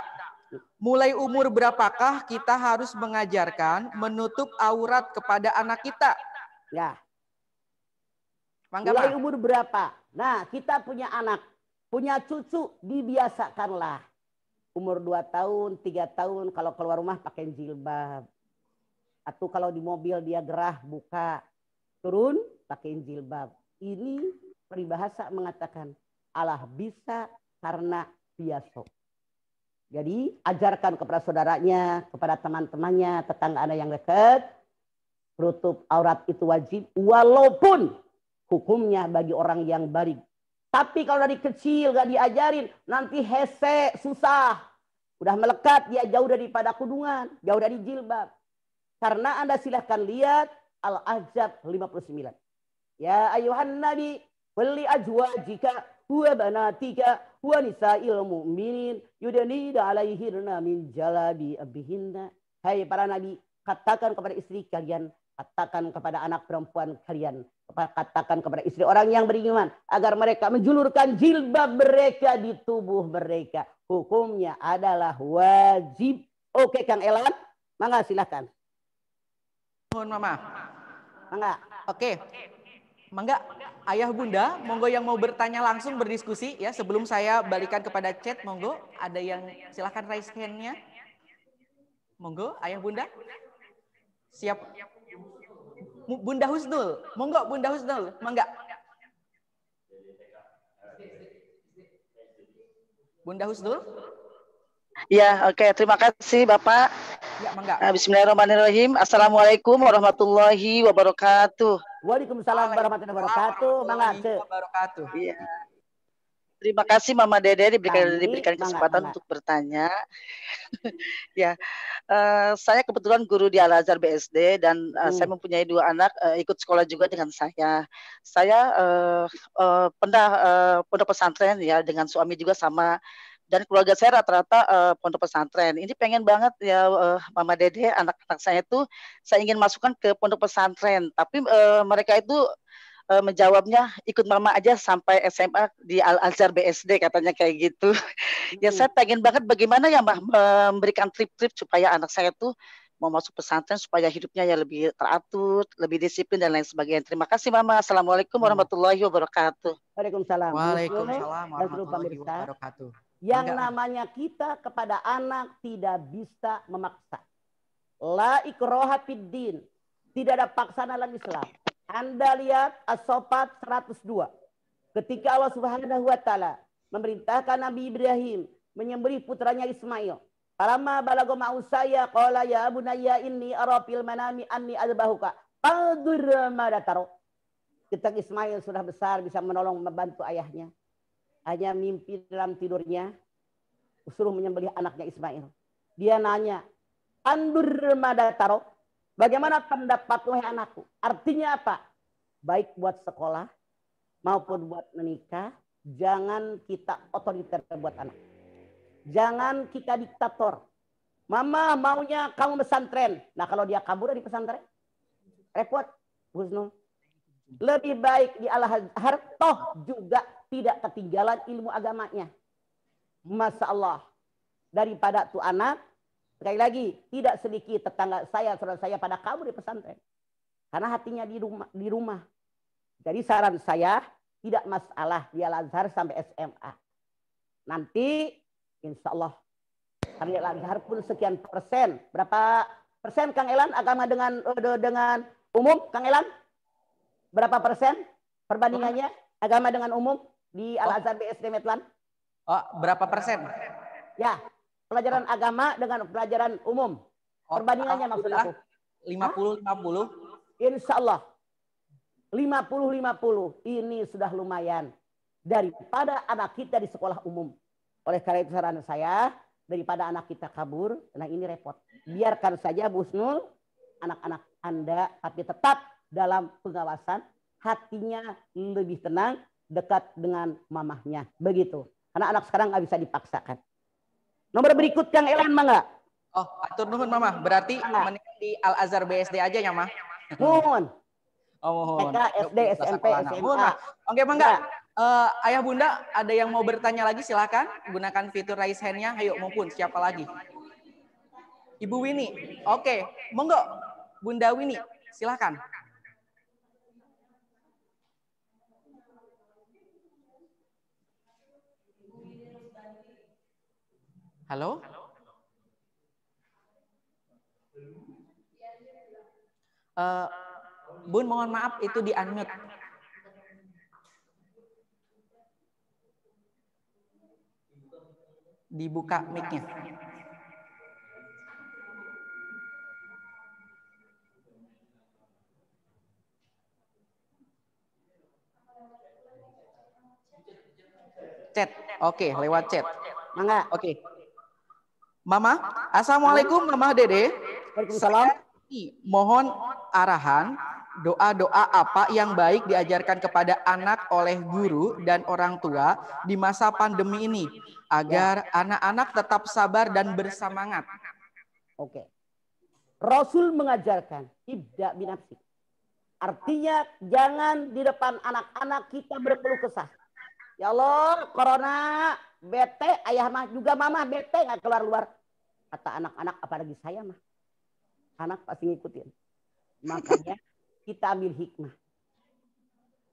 Mulai umur berapakah kita harus mengajarkan menutup aurat kepada anak kita Ya. Mangga Mulai umur berapa? Nah, kita punya anak, punya cucu, dibiasakanlah. Umur dua tahun, tiga tahun, kalau keluar rumah pakai jilbab. Atau kalau di mobil dia gerah, buka. Turun, pakai jilbab. Ini peribahasa mengatakan, Allah bisa karena biasa. Jadi ajarkan kepada saudaranya, kepada teman-temannya, tetangga anda yang dekat, Rutup aurat itu wajib walaupun hukumnya bagi orang yang barik. Tapi kalau dari kecil gak diajarin, nanti hese, susah. Udah melekat dia jauh daripada kudungan, jauh dari jilbab. Karena Anda silahkan lihat Al-Ahzab 59. Ya ayuhan nabi, beli ajwa jika huwa banatika huwa ilmu minin yudanida alaihirna min jalabi abihinna. Hai para nabi, katakan kepada istri kalian, Katakan kepada anak perempuan kalian, katakan kepada istri orang yang beriman agar mereka menjulurkan jilbab mereka di tubuh mereka. Hukumnya adalah wajib. Oke Kang Elan, mangga silahkan. Mohon Mama. Mangga. Oke. Mangga, ayah bunda, monggo yang mau bertanya langsung berdiskusi ya. Sebelum saya balikan kepada chat, monggo ada yang silahkan raise hand-nya. Monggo, ayah bunda. Siap. Bunda Husnul. Monggo Bunda Husnul. mangga. Bunda Husnul. Iya, oke. Okay. Terima kasih Bapak. Ya, mangga. Ah, Bismillahirrahmanirrahim. Assalamualaikum warahmatullahi wabarakatuh. Waalaikumsalam warahmatullahi wabarakatuh. Mangga. Iya. Terima kasih Mama Dede diberikan, Kami, diberikan kesempatan mama, untuk bertanya. *laughs* ya, uh, saya kebetulan guru di Al Azhar BSD dan uh, hmm. saya mempunyai dua anak uh, ikut sekolah juga dengan saya. Saya uh, uh, pernah uh, pondok pesantren ya dengan suami juga sama dan keluarga saya rata-rata uh, pondok pesantren. Ini pengen banget ya uh, Mama Dede anak-anak saya itu saya ingin masukkan ke pondok pesantren, tapi uh, mereka itu uh, menjawabnya ikut mama aja sampai SMA di Al Azhar BSD katanya kayak gitu. *laughs* Ya, hmm. ya saya pengen banget bagaimana ya mah memberikan trip-trip supaya anak saya tuh mau masuk pesantren supaya hidupnya ya lebih teratur, lebih disiplin dan lain sebagainya. Terima kasih Mama. Assalamualaikum hmm. warahmatullahi wabarakatuh. Waalaikumsalam. Waalaikumsalam warahmatullahi wabarakatuh. Yang Enggak. namanya kita kepada anak tidak bisa memaksa. La ikroha Tidak ada paksaan dalam Islam. Anda lihat As-Sofat 102. Ketika Allah Subhanahu wa taala memerintahkan Nabi Ibrahim menyembelih putranya Ismail. Alamma balago ma'usaya qala ya bunayya inni ara fil manami anni azbahuka. Fadur madataru. dataro. Ketika Ismail sudah besar bisa menolong membantu ayahnya. Hanya mimpi dalam tidurnya suruh menyembelih anaknya Ismail. Dia nanya, "Andur madataru?" Bagaimana pendapatmu lo anakku? Artinya apa? Baik buat sekolah maupun buat menikah, jangan kita otoriter buat anak. Jangan kita diktator. Mama maunya kamu pesantren. Nah kalau dia kabur dari pesantren, repot. Husnu. Lebih baik di al juga tidak ketinggalan ilmu agamanya. Masya Allah. Daripada tuh anak Sekali lagi, tidak sedikit tetangga saya, saudara saya pada kamu di pesantren. Karena hatinya di rumah. Di rumah. Jadi saran saya, tidak masalah dia Lazhar sampai SMA. Nanti insya Allah karena Lazhar pun sekian persen. Berapa persen Kang Elan agama dengan eh, dengan umum Kang Elan? Berapa persen perbandingannya agama dengan umum di Al oh. Azhar BSD Metlan? Oh, berapa persen? Ya, Pelajaran oh. agama dengan pelajaran umum. Oh, Perbandingannya maksud aku. 50 50. Insya Allah. 50 50 ini sudah lumayan daripada anak kita di sekolah umum. Oleh karena itu saran saya daripada anak kita kabur, nah ini repot. Biarkan saja Busnul anak-anak Anda tapi tetap dalam pengawasan, hatinya lebih tenang dekat dengan mamahnya. Begitu. Karena anak sekarang nggak bisa dipaksakan. Nomor berikut Kang Elan mangga. Oh, atur nuhun Mama. Berarti mending di Al Azhar BSD aja ya, Mah. Mohon. Oh, mohon. TK, SD, SMP, SMA. Oke, Oke, mangga. Uh, ayah Bunda, ada yang mau bertanya lagi silahkan gunakan fitur raise hand-nya. Ayo maupun siapa lagi? Ibu Winnie. Oke, okay. monggo Bunda Winnie, silahkan. Halo? Uh, Bun, mohon maaf itu di unmute. Dibuka mic-nya. Chat. Oke, okay, lewat chat. Mangga. Oke. Okay. Mama, Assalamualaikum Mama Dede. salam. Mohon arahan doa-doa apa yang baik diajarkan kepada anak oleh guru dan orang tua di masa pandemi ini agar ya. anak-anak tetap sabar dan bersemangat. Oke. Rasul mengajarkan ibda binafsi. Artinya jangan di depan anak-anak kita berkeluh kesah. Ya Allah, corona bete, ayah mah juga mama bete nggak keluar-luar kata anak-anak apalagi saya mah anak pasti ngikutin makanya kita ambil hikmah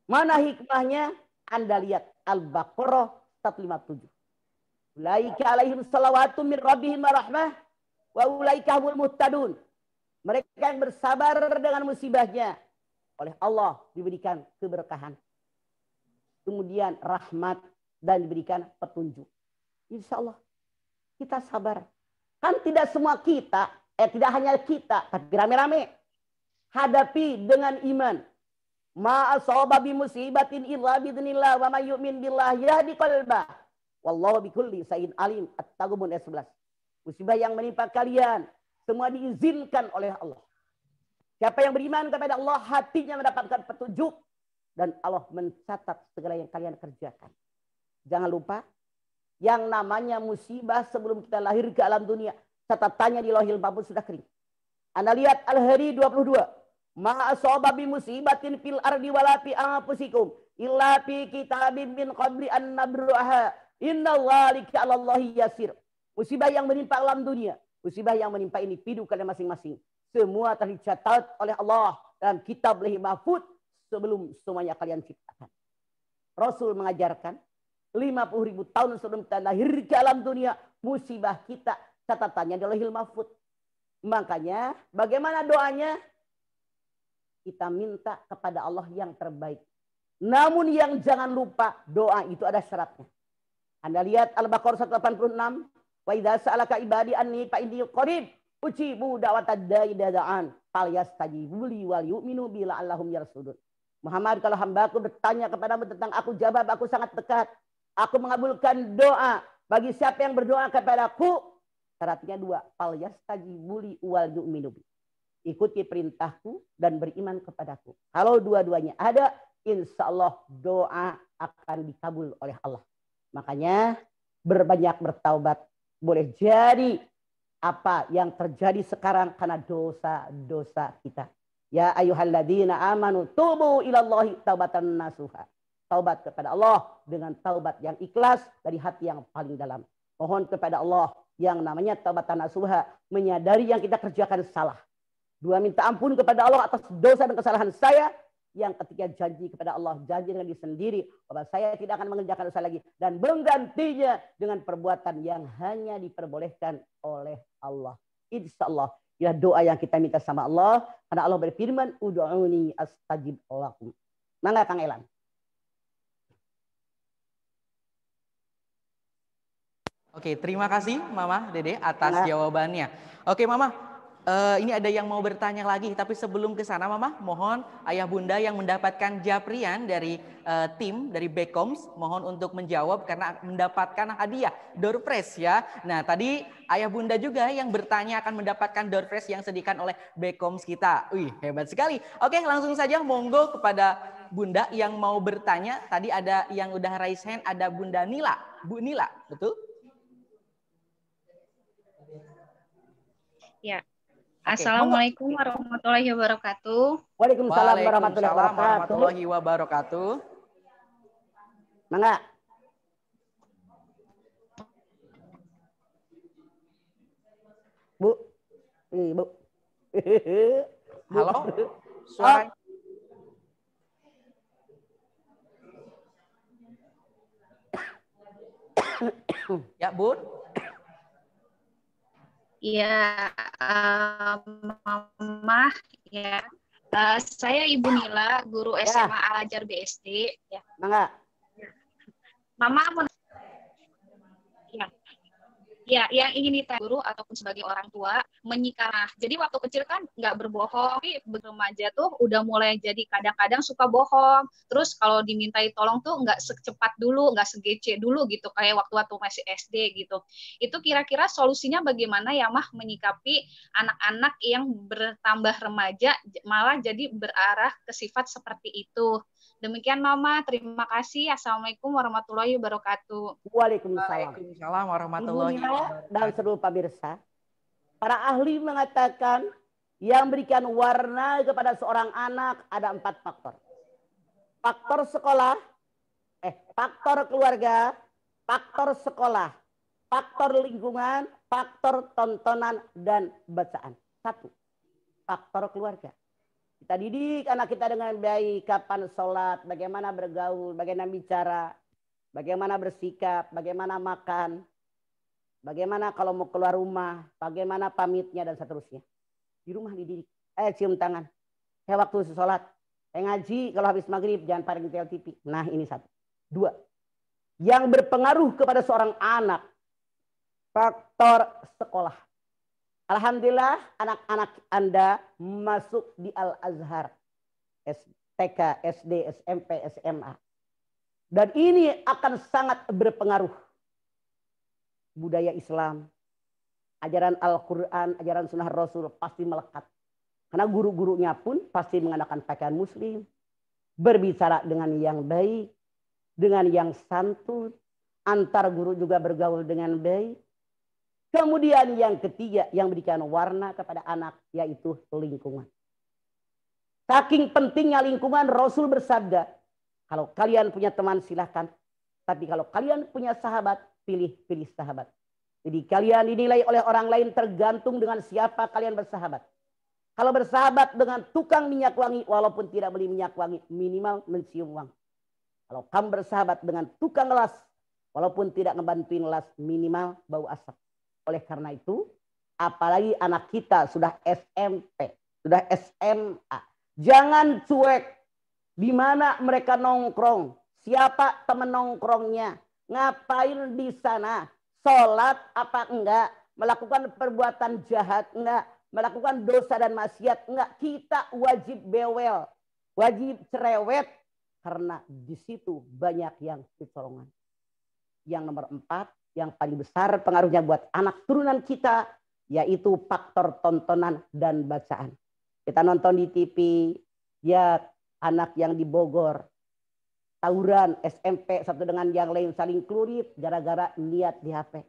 mana hikmahnya anda lihat Al-Baqarah 157 Ulaika alaihim salawatu min rabbihim rahmah wa ulaika humul muhtadun. Mereka yang bersabar dengan musibahnya oleh Allah diberikan keberkahan. Kemudian rahmat dan diberikan petunjuk. insyaallah kita sabar Kan tidak semua kita, eh tidak hanya kita, tapi rame-rame. Hadapi dengan iman. Ma bi musibatin illa bidnillah wa mayu'min yu'min billah yahdi qalbah. Wallahu bi kulli sayin alim. at tagumun ayat 11. Musibah yang menimpa kalian semua diizinkan oleh Allah. Siapa yang beriman kepada Allah hatinya mendapatkan petunjuk dan Allah mencatat segala yang kalian kerjakan. Jangan lupa yang namanya musibah sebelum kita lahir ke alam dunia. Catatannya di lohil mahfud sudah kering. Anda lihat Al-Hari 22. Maha sobabi musibatin fil ardi walapi anfusikum. Illa fi kitabim min qabli an nabru'aha. Inna zalika alallahi yasir. Musibah yang menimpa alam dunia. Musibah yang menimpa individu kalian masing-masing. Semua tercatat oleh Allah dalam kitab lehi mahfud sebelum semuanya kalian ciptakan. Rasul mengajarkan 50 ribu tahun sebelum kita lahir ke alam dunia. Musibah kita catatannya adalah lahil Makanya bagaimana doanya? Kita minta kepada Allah yang terbaik. Namun yang jangan lupa doa itu ada syaratnya. Anda lihat Al-Baqarah 186. Wa idza sa'alaka ibadi anni fa inni qarib ujibu da'watad da'i da'an fal yastajibu li wal yu'minu bi la'allahum yarsudun. Muhammad kalau hambaku bertanya kepadamu tentang aku jawab aku sangat dekat. Aku mengabulkan doa bagi siapa yang berdoa kepadaku. Syaratnya dua. Fal yastajibuli wal yu'minu Ikuti perintahku dan beriman kepadaku. Kalau dua-duanya ada, insya Allah doa akan dikabul oleh Allah. Makanya berbanyak bertaubat. Boleh jadi apa yang terjadi sekarang karena dosa-dosa kita. Ya ayuhalladzina amanu tubuh ilallahi taubatan nasuhah taubat kepada Allah dengan taubat yang ikhlas dari hati yang paling dalam. Mohon kepada Allah yang namanya taubat tanah suha, menyadari yang kita kerjakan salah. Dua minta ampun kepada Allah atas dosa dan kesalahan saya yang ketika janji kepada Allah janji dengan diri sendiri bahwa saya tidak akan mengerjakan dosa lagi dan menggantinya dengan perbuatan yang hanya diperbolehkan oleh Allah. Insya Allah Ya doa yang kita minta sama Allah karena Allah berfirman ud'uni astajib lakum. Mana Kang Elan. Oke, terima kasih Mama Dede atas nah. jawabannya. Oke Mama, uh, ini ada yang mau bertanya lagi, tapi sebelum ke sana Mama, mohon Ayah Bunda yang mendapatkan japrian dari uh, tim, dari Bekoms, mohon untuk menjawab karena mendapatkan hadiah door prize ya. Nah tadi Ayah Bunda juga yang bertanya akan mendapatkan door prize yang sedikan oleh Bekoms kita. Wih, hebat sekali. Oke, langsung saja monggo kepada Bunda yang mau bertanya. Tadi ada yang udah raise hand, ada Bunda Nila. Bu Nila, betul? Ya. Okay. Assalamualaikum warahmatullahi wabarakatuh. Waalaikumsalam, warahmatullahi wabarakatuh. warahmatullahi wabarakatuh. Mangga. Bu. ibu. Bu. *laughs* Halo. Suara. Oh. ya, Bun. Iya, eh, ya um, mama ya uh, eh, saya ibu Nila guru SMA ya. Alajar BSD ya mangga mama Ya, yang ingin ditanya guru ataupun sebagai orang tua menyikah. Jadi waktu kecil kan nggak berbohong, tapi remaja tuh udah mulai jadi kadang-kadang suka bohong. Terus kalau dimintai tolong tuh nggak secepat dulu, nggak segece dulu gitu kayak waktu-waktu masih SD gitu. Itu kira-kira solusinya bagaimana ya mah menyikapi anak-anak yang bertambah remaja malah jadi berarah ke sifat seperti itu. Demikian Mama, terima kasih. Assalamualaikum warahmatullahi wabarakatuh. Waalaikumsalam. Waalaikumsalam warahmatullahi wabarakatuh dan seluruh pemirsa, para ahli mengatakan yang berikan warna kepada seorang anak ada empat faktor. Faktor sekolah, eh faktor keluarga, faktor sekolah, faktor lingkungan, faktor tontonan dan bacaan. Satu, faktor keluarga. Kita didik anak kita dengan baik, kapan sholat, bagaimana bergaul, bagaimana bicara, bagaimana bersikap, bagaimana makan, Bagaimana kalau mau keluar rumah, bagaimana pamitnya dan seterusnya. Di rumah dididik. Eh cium tangan. Saya waktu sholat. Eh ngaji kalau habis maghrib jangan paling tel TV. Nah ini satu. Dua. Yang berpengaruh kepada seorang anak. Faktor sekolah. Alhamdulillah anak-anak Anda masuk di Al-Azhar. TK, SD, SMP, SMA. Dan ini akan sangat berpengaruh budaya Islam, ajaran Al-Quran, ajaran sunnah Rasul pasti melekat. Karena guru-gurunya pun pasti mengenakan pakaian muslim, berbicara dengan yang baik, dengan yang santun, antar guru juga bergaul dengan baik. Kemudian yang ketiga yang berikan warna kepada anak yaitu lingkungan. Saking pentingnya lingkungan Rasul bersabda, kalau kalian punya teman silahkan. Tapi kalau kalian punya sahabat pilih-pilih sahabat. Jadi kalian dinilai oleh orang lain tergantung dengan siapa kalian bersahabat. Kalau bersahabat dengan tukang minyak wangi, walaupun tidak beli minyak wangi, minimal mencium wangi. Kalau kamu bersahabat dengan tukang las, walaupun tidak ngebantuin las, minimal bau asap. Oleh karena itu, apalagi anak kita sudah SMP, sudah SMA. Jangan cuek di mana mereka nongkrong, siapa temen nongkrongnya, Ngapain di sana? Sholat apa enggak? Melakukan perbuatan jahat enggak? Melakukan dosa dan maksiat enggak? Kita wajib bewel, wajib cerewet. Karena di situ banyak yang kecolongan. Yang nomor empat, yang paling besar pengaruhnya buat anak turunan kita, yaitu faktor tontonan dan bacaan. Kita nonton di TV, ya anak yang di Bogor, tawuran SMP satu dengan yang lain saling klurit gara-gara niat di HP.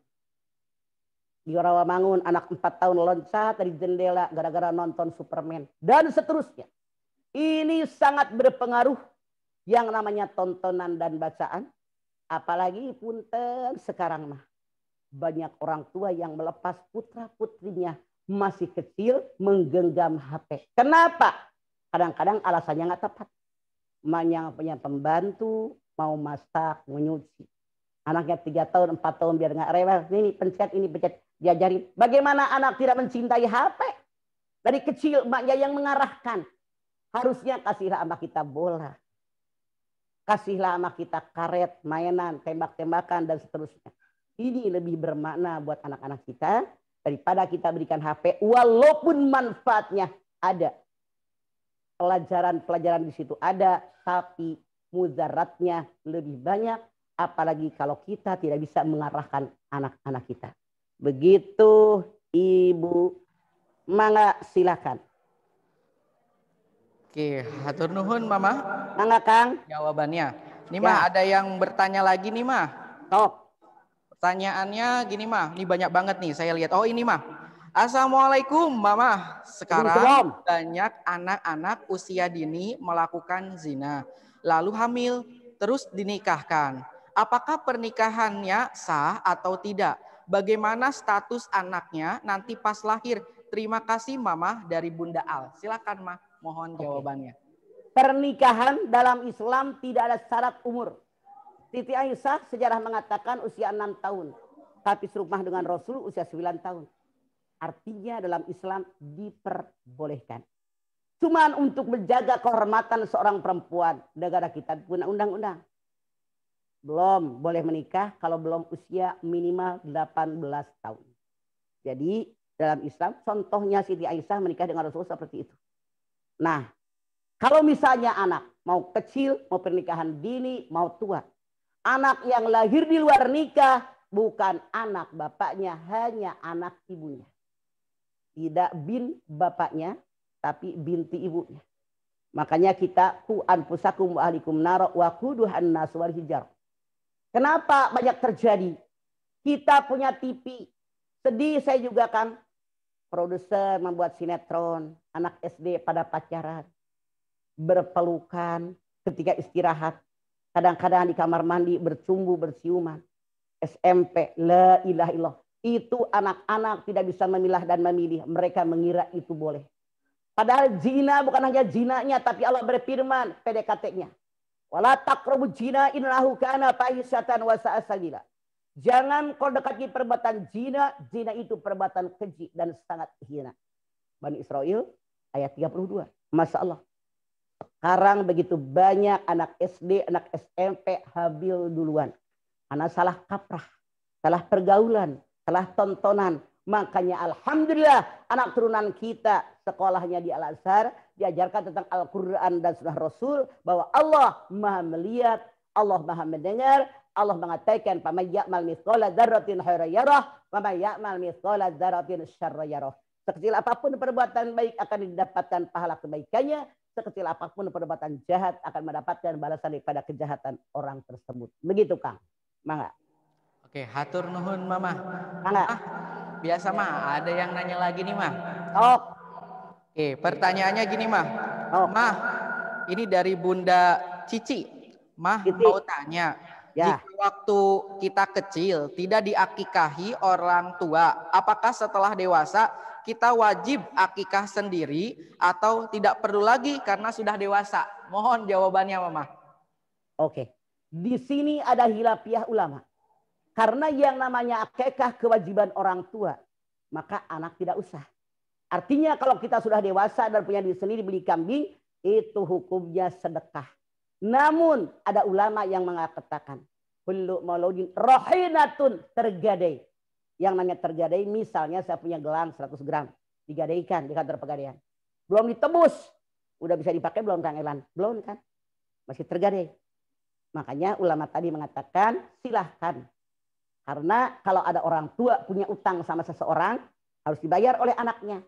Di Rawamangun anak empat tahun loncat dari jendela gara-gara nonton Superman dan seterusnya. Ini sangat berpengaruh yang namanya tontonan dan bacaan. Apalagi punten sekarang mah banyak orang tua yang melepas putra-putrinya masih kecil menggenggam HP. Kenapa? Kadang-kadang alasannya nggak tepat emaknya punya pembantu, mau masak, mau Anaknya tiga tahun, empat tahun biar nggak rewel. Ini pencet, ini pencet. diajarin bagaimana anak tidak mencintai HP. Dari kecil emaknya yang mengarahkan. Harusnya kasihlah anak kita bola. Kasihlah anak kita karet, mainan, tembak-tembakan, dan seterusnya. Ini lebih bermakna buat anak-anak kita daripada kita berikan HP walaupun manfaatnya ada pelajaran-pelajaran di situ ada, tapi mudaratnya lebih banyak, apalagi kalau kita tidak bisa mengarahkan anak-anak kita. Begitu, Ibu. Mangga, silakan. Oke, hatur nuhun, Mama. Mangga, Kang. Jawabannya. Nih, ya. Mah, ada yang bertanya lagi nih, Mah. Top. Pertanyaannya gini, Mah. Ini banyak banget nih, saya lihat. Oh, ini, Mah. Assalamualaikum, Mama. Sekarang banyak anak-anak usia dini melakukan zina, lalu hamil, terus dinikahkan. Apakah pernikahannya sah atau tidak? Bagaimana status anaknya nanti pas lahir? Terima kasih, Mama, dari Bunda Al. Silakan, Ma. Mohon jawabannya. Pernikahan dalam Islam tidak ada syarat umur. Siti Aisyah sejarah mengatakan usia 6 tahun. Tapi serumah dengan Rasul usia 9 tahun. Artinya dalam Islam diperbolehkan. Cuman untuk menjaga kehormatan seorang perempuan, negara kita punya undang-undang. Belum boleh menikah kalau belum usia minimal 18 tahun. Jadi dalam Islam contohnya Siti Aisyah menikah dengan Rasulullah seperti itu. Nah, kalau misalnya anak mau kecil, mau pernikahan dini, mau tua. Anak yang lahir di luar nikah bukan anak bapaknya, hanya anak ibunya. Tidak bin bapaknya, tapi binti ibunya. Makanya kita ku anfusakum wa ahlikum naro wa kuduhan nas wal hijar. Kenapa banyak terjadi? Kita punya TV. Sedih saya juga kan. Produser membuat sinetron. Anak SD pada pacaran. Berpelukan ketika istirahat. Kadang-kadang di kamar mandi bercumbu bersiuman. SMP. La ilah illallah. Itu anak-anak tidak bisa memilah dan memilih. Mereka mengira itu boleh. Padahal zina bukan hanya zinanya, tapi Allah berfirman PDKT-nya. Wala zina innahu kana pahisatan wa Jangan kau dekati perbuatan zina, zina itu perbuatan keji dan sangat hina. Bani Israel ayat 32. Masya Allah. Sekarang begitu banyak anak SD, anak SMP habil duluan. Anak salah kaprah, salah pergaulan, telah tontonan. Makanya alhamdulillah anak turunan kita sekolahnya di Al-Azhar diajarkan tentang Al-Qur'an dan sunnah Rasul bahwa Allah Maha melihat, Allah Maha mendengar, Allah mengatakan paman ya'mal mithqala dzarratin yarah, paman ya'mal mithqala Sekecil apapun perbuatan baik akan didapatkan pahala kebaikannya, sekecil apapun perbuatan jahat akan mendapatkan balasan daripada kejahatan orang tersebut. Begitu Kang. Mangga. Oke, hatur nuhun Mama. Mana? Ah, biasa mah, ada yang nanya lagi nih mah. Oh. Oke, pertanyaannya gini mah. Oh. Mah, ini dari Bunda Cici. Mah Cici. mau tanya, ya. jika waktu kita kecil tidak diakikahi orang tua, apakah setelah dewasa kita wajib akikah sendiri atau tidak perlu lagi karena sudah dewasa? Mohon jawabannya Mama. Oke. Di sini ada hilafiah ulama. Karena yang namanya akekah kewajiban orang tua, maka anak tidak usah. Artinya kalau kita sudah dewasa dan punya diri sendiri beli kambing, itu hukumnya sedekah. Namun ada ulama yang mengatakan, Hulu mauludin rohinatun tergadai. Yang namanya tergadai misalnya saya punya gelang 100 gram, digadaikan di kantor pegadaian. Belum ditebus, udah bisa dipakai belum Kang Elan? Belum kan? Masih tergadai. Makanya ulama tadi mengatakan silahkan karena kalau ada orang tua punya utang sama seseorang, harus dibayar oleh anaknya.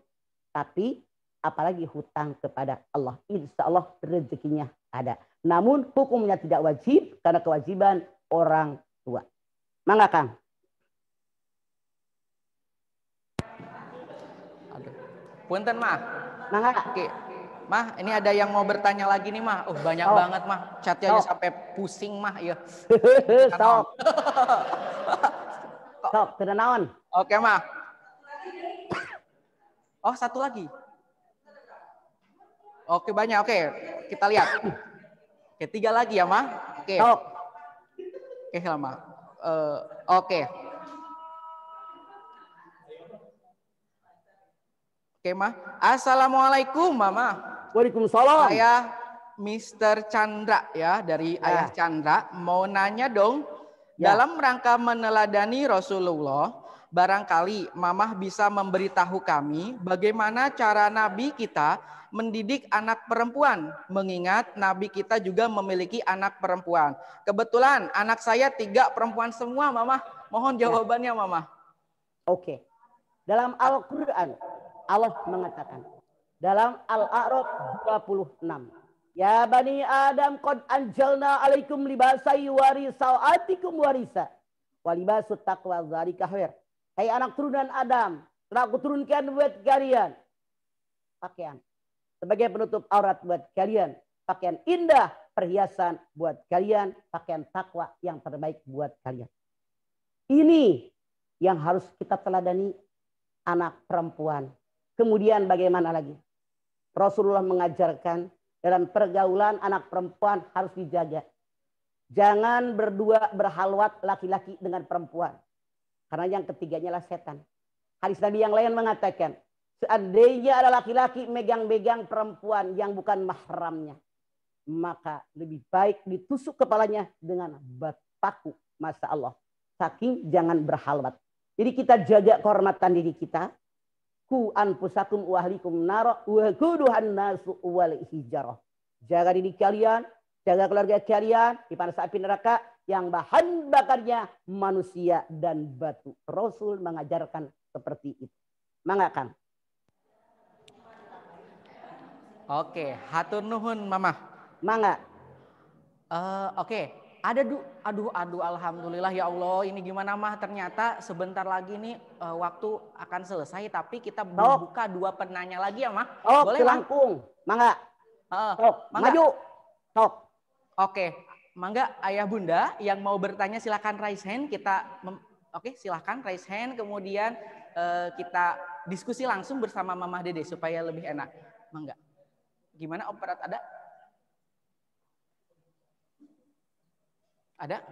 Tapi apalagi hutang kepada Allah. Insya Allah rezekinya ada. Namun hukumnya tidak wajib karena kewajiban orang tua. Mangga Kang. Punten mah. Mangga. Oke. Mah, ini ada yang mau bertanya lagi nih mah. Oh, banyak oh. banget mah. Chatnya aja oh. sampai pusing mah ya. Stop. *laughs* *laughs* Sok, naon. Oke, okay, Oh, satu lagi. Oke, banyak. Oke, kita lihat. Oke, tiga lagi ya, mah. Oke. Sok. Oke, lama. Uh, Oke. Oke, Ma. Assalamualaikum, Mama. Waalaikumsalam. Saya Mr. Chandra ya, dari ya. Ayah Chandra. Mau nanya dong, Ya. Dalam rangka meneladani Rasulullah, barangkali mamah bisa memberitahu kami bagaimana cara nabi kita mendidik anak perempuan, mengingat nabi kita juga memiliki anak perempuan. Kebetulan anak saya tiga perempuan semua, mamah. Mohon ya. jawabannya, mamah. Oke. Dalam Al-Qur'an Allah mengatakan dalam Al-A'raf 26 Ya Bani Adam qad anjalna alaikum libasa yuwari sawatikum warisa. Walibasu taqwa zari kahwer. Hai anak turunan Adam, telah aku turunkan buat kalian pakaian sebagai penutup aurat buat kalian, pakaian indah, perhiasan buat kalian, pakaian takwa yang terbaik buat kalian. Ini yang harus kita teladani anak perempuan. Kemudian bagaimana lagi? Rasulullah mengajarkan dalam pergaulan anak perempuan harus dijaga. Jangan berdua berhalwat laki-laki dengan perempuan. Karena yang ketiganya lah setan. Hadis Nabi yang lain mengatakan, seandainya ada laki-laki megang-megang perempuan yang bukan mahramnya, maka lebih baik ditusuk kepalanya dengan bataku. Masya Allah. Saking jangan berhalwat. Jadi kita jaga kehormatan diri kita, ku anfusakum wa ahlikum nara wa quduhan nasu wal hijarah. Jaga diri kalian, jaga keluarga kalian di panas api neraka yang bahan bakarnya manusia dan batu. Rasul mengajarkan seperti itu. Mangga Kang. Oke, hatur nuhun Mamah. Mangga. Uh, Oke, okay ada du, aduh aduh alhamdulillah ya Allah ini gimana mah ternyata sebentar lagi nih uh, waktu akan selesai tapi kita buka dua penanya lagi ya mah boleh langkung mangga uh, mangga maju Tok. oke mangga ayah bunda yang mau bertanya silahkan raise hand kita oke okay, silahkan raise hand kemudian uh, kita diskusi langsung bersama mamah dede supaya lebih enak mangga gimana operat ada Ada?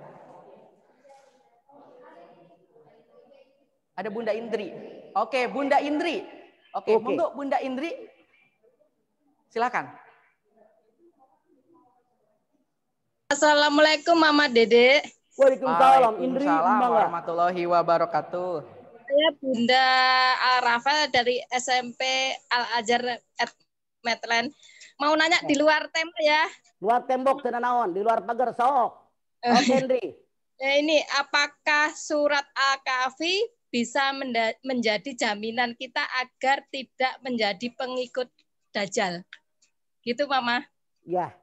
Ada Bunda Indri. Oke, Bunda Indri. Oke, okay. monggo Bunda Indri. Silakan. Assalamualaikum Mama Dede. Waalaikumsalam Indri. Waalaikumsalam warahmatullahi wabarakatuh. Saya Bunda al Rafael dari SMP Al-Ajar at Medland. Mau nanya di luar tembok ya? Luar tembok, tenanawan. Di luar pagar, sok. Oh, Henry. Nah, ini apakah surat al kafi bisa menjadi jaminan kita agar tidak menjadi pengikut Dajjal? Gitu, Mama? Ya.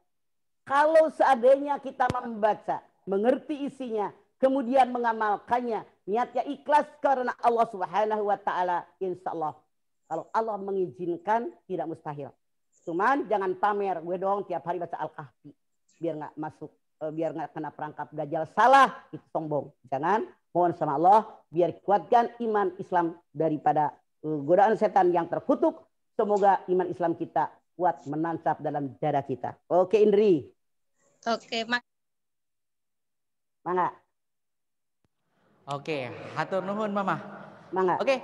Kalau seadanya kita membaca, mengerti isinya, kemudian mengamalkannya, niatnya ikhlas karena Allah Subhanahu wa taala, insyaallah. Kalau Allah mengizinkan tidak mustahil. Cuman jangan pamer, gue doang tiap hari baca Al-Kahfi biar nggak masuk Eh, biar nggak kena perangkap dajjal salah itu sombong jangan mohon sama Allah biar kuatkan iman Islam daripada eh, godaan setan yang terkutuk semoga iman Islam kita kuat menancap dalam dada kita oke Indri oke mak mangga oke hatur nuhun mama mangga oke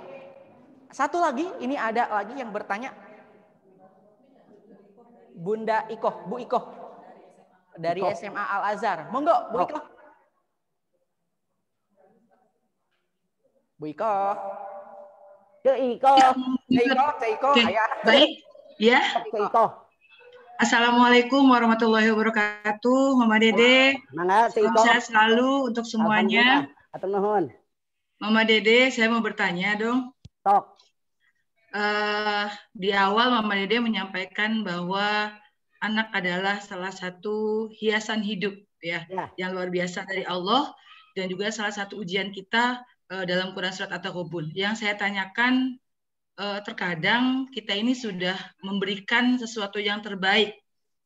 satu lagi ini ada lagi yang bertanya Bunda Iko Bu Iko dari SMA Al Azhar. Monggo, Bu oh. Iko. Bu Iko. Ke Iko. Ke Iko, ke Iko. Baik, ya. Ke Iko. Assalamualaikum warahmatullahi wabarakatuh, Mama Dede. Mana selalu untuk semuanya. mohon. Mama Dede, saya mau bertanya dong. Tok. Uh, eh, di awal Mama Dede menyampaikan bahwa anak adalah salah satu hiasan hidup ya, ya. yang luar biasa dari Allah dan juga salah satu ujian kita uh, dalam Quran surat At-Taghabun. Yang saya tanyakan uh, terkadang kita ini sudah memberikan sesuatu yang terbaik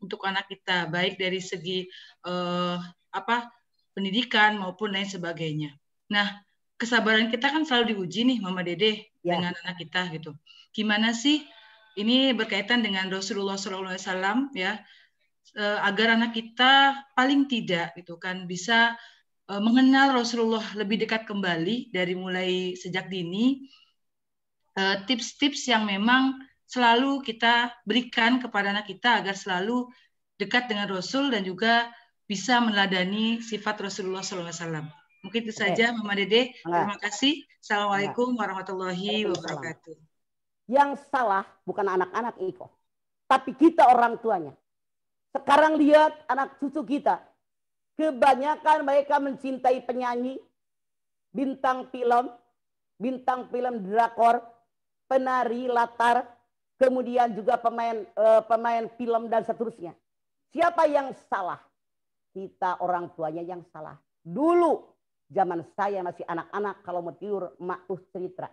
untuk anak kita, baik dari segi uh, apa pendidikan maupun lain sebagainya. Nah, kesabaran kita kan selalu diuji nih Mama Dede ya. dengan anak kita gitu. Gimana sih ini berkaitan dengan Rasulullah SAW ya eh, agar anak kita paling tidak gitu kan bisa eh, mengenal Rasulullah lebih dekat kembali dari mulai sejak dini eh, tips-tips yang memang selalu kita berikan kepada anak kita agar selalu dekat dengan Rasul dan juga bisa meladani sifat Rasulullah SAW. Mungkin itu saja, Mama Dede. Terima kasih. Assalamualaikum warahmatullahi wabarakatuh. Yang salah bukan anak-anak Iko, tapi kita orang tuanya. Sekarang lihat anak cucu kita. Kebanyakan mereka mencintai penyanyi, bintang film, bintang film drakor, penari latar, kemudian juga pemain uh, pemain film dan seterusnya. Siapa yang salah? Kita orang tuanya yang salah. Dulu zaman saya masih anak-anak kalau mau tidur mak cerita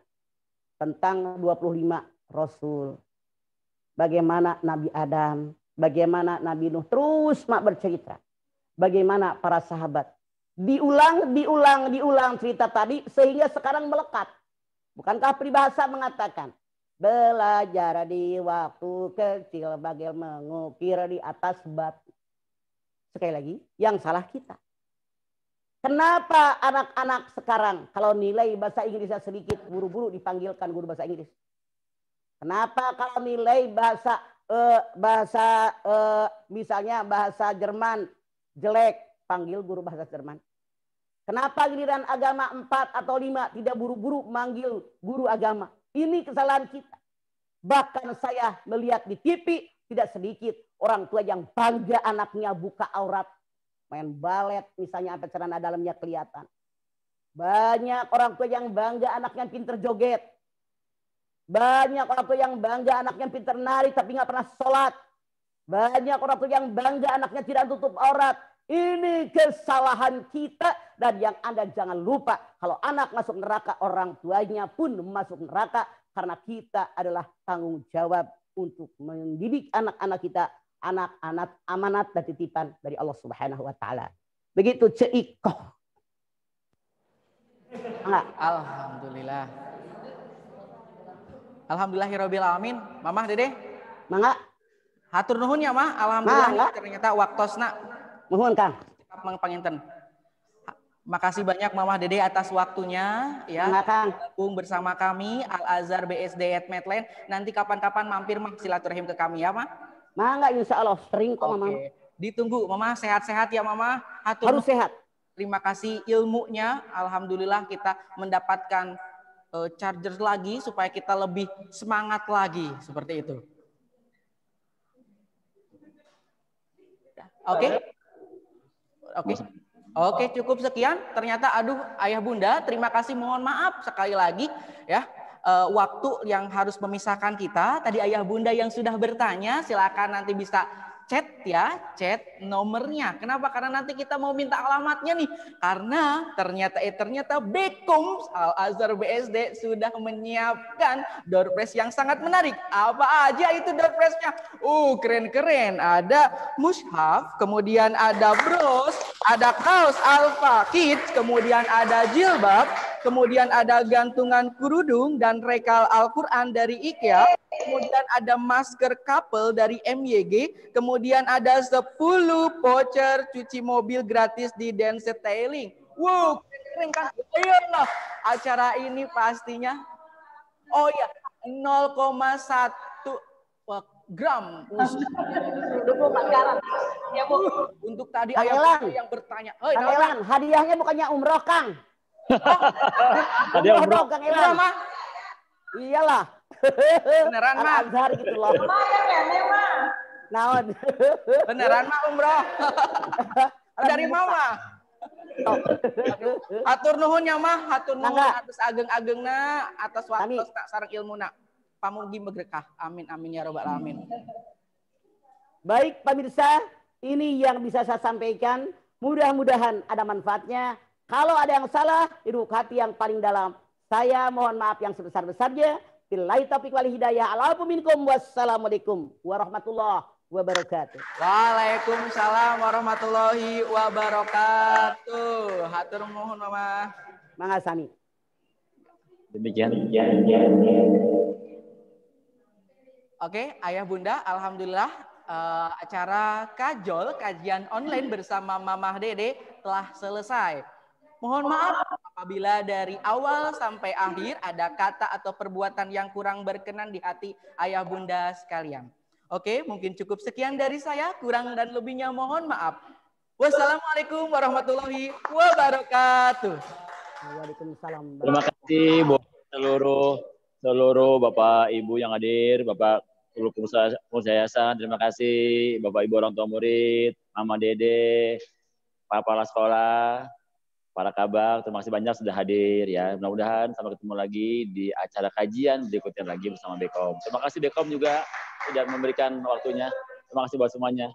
tentang 25 rasul. Bagaimana Nabi Adam, bagaimana Nabi Nuh terus mak bercerita. Bagaimana para sahabat diulang, diulang, diulang cerita tadi sehingga sekarang melekat. Bukankah peribahasa mengatakan belajar di waktu kecil bagel mengukir di atas batu. Sekali lagi, yang salah kita. Kenapa anak-anak sekarang kalau nilai bahasa Inggrisnya sedikit buru-buru dipanggilkan guru bahasa Inggris? Kenapa kalau nilai bahasa uh, bahasa uh, misalnya bahasa Jerman jelek panggil guru bahasa Jerman? Kenapa giliran agama 4 atau 5 tidak buru-buru manggil guru agama? Ini kesalahan kita. Bahkan saya melihat di TV tidak sedikit orang tua yang bangga anaknya buka aurat main balet misalnya apa cerana dalamnya kelihatan. Banyak orang tua yang bangga anaknya pinter joget. Banyak orang tua yang bangga anaknya pinter nari tapi nggak pernah sholat. Banyak orang tua yang bangga anaknya tidak tutup aurat. Ini kesalahan kita dan yang Anda jangan lupa kalau anak masuk neraka orang tuanya pun masuk neraka karena kita adalah tanggung jawab untuk mendidik anak-anak kita anak-anak amanat dan titipan dari Allah Subhanahu wa taala. Begitu ceikoh. Enggak. Alhamdulillah. Alhamdulillahirabbil alamin. Mamah Dede? Mangga. Hatur nuhun ya, Mah. Alhamdulillah Ma, ternyata waktosna. Nuhun, Kang. Mang panginten. Makasih banyak Mamah Dede atas waktunya ya. Bergabung bersama kami Al Azhar BSD at Medline. Nanti kapan-kapan mampir Mah silaturahim ke kami ya, Mah. Mangga insya Allah sering kok okay. mama. Ditunggu mama sehat-sehat ya mama. Hatur. Harus sehat. Terima kasih ilmunya. Alhamdulillah kita mendapatkan uh, charger lagi supaya kita lebih semangat lagi seperti itu. Oke. Okay? Oke. Okay. Oke, cukup sekian. Ternyata aduh ayah bunda, terima kasih mohon maaf sekali lagi ya uh, waktu yang harus memisahkan kita. Tadi ayah bunda yang sudah bertanya, silakan nanti bisa chat ya, chat nomornya. Kenapa? Karena nanti kita mau minta alamatnya nih. Karena ternyata eh ternyata Bekum Al Azhar BSD sudah menyiapkan door prize yang sangat menarik. Apa aja itu door prizenya? Uh, keren-keren. Ada mushaf, kemudian ada bros, ada kaos Alpha Kids, kemudian ada jilbab, kemudian ada gantungan kerudung dan rekal Al-Quran dari IKEA, kemudian ada masker couple dari MYG, kemudian ada 10 voucher cuci mobil gratis di Dance Tailing. Wow, keren kan? Ayolah, iya acara ini pastinya. Oh ya, 0,1 gram. Ya, Bu. Untuk tadi ayam yang bertanya. Hey, hadiahnya bukannya umroh, Kang. Tadi *laughs* iya, yang umroh. Kang Ilham. mah. Iyalah. Beneran mah. Azhar gitu loh. ya, memang. Naon. Beneran mah umroh. Dari mama. Oh. Atur nuhun ya mah, atur nuhun atas ageng-agengna, atas waktu tak sarang ilmuna. Pamugi berkah. Amin amin ya robbal alamin. Baik pemirsa, ini yang bisa saya sampaikan. Mudah-mudahan ada manfaatnya. Kalau ada yang salah, hidup hati yang paling dalam. Saya mohon maaf yang sebesar-besarnya. Bilai taufiq wal hidayah. Alaikum Wassalamualaikum warahmatullahi wabarakatuh. Waalaikumsalam warahmatullahi wabarakatuh. Hatur mohon mama. Mangga Demikian. demikian. Oke, ayah bunda, alhamdulillah uh, acara kajol kajian online bersama Mamah Dede telah selesai. Mohon oh. maaf apabila dari awal sampai akhir ada kata atau perbuatan yang kurang berkenan di hati ayah bunda sekalian. Oke, mungkin cukup sekian dari saya. Kurang dan lebihnya mohon maaf. Wassalamualaikum warahmatullahi wabarakatuh. Waalaikumsalam. Terima kasih buat seluruh seluruh Bapak Ibu yang hadir, Bapak Ibu Pengusaha Yayasan, terima kasih Bapak Ibu orang tua murid, Mama Dede, Papa Sekolah, para kabar, Terima kasih banyak sudah hadir ya. Mudah-mudahan sampai ketemu lagi di acara kajian berikutnya lagi bersama Bekom. Terima kasih Bekom juga sudah memberikan waktunya. Terima kasih buat semuanya.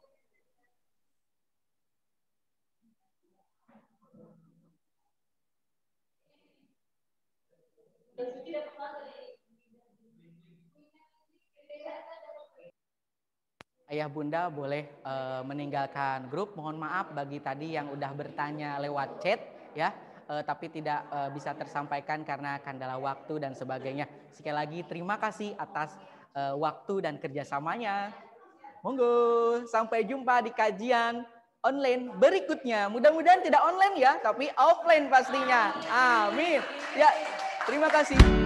Ayah Bunda boleh uh, meninggalkan grup. Mohon maaf bagi tadi yang udah bertanya lewat chat ya uh, tapi tidak uh, bisa tersampaikan karena kendala waktu dan sebagainya. Sekali lagi terima kasih atas uh, waktu dan kerjasamanya. Monggo, sampai jumpa di kajian online berikutnya. Mudah-mudahan tidak online ya, tapi offline pastinya. Amin. Ya, terima kasih.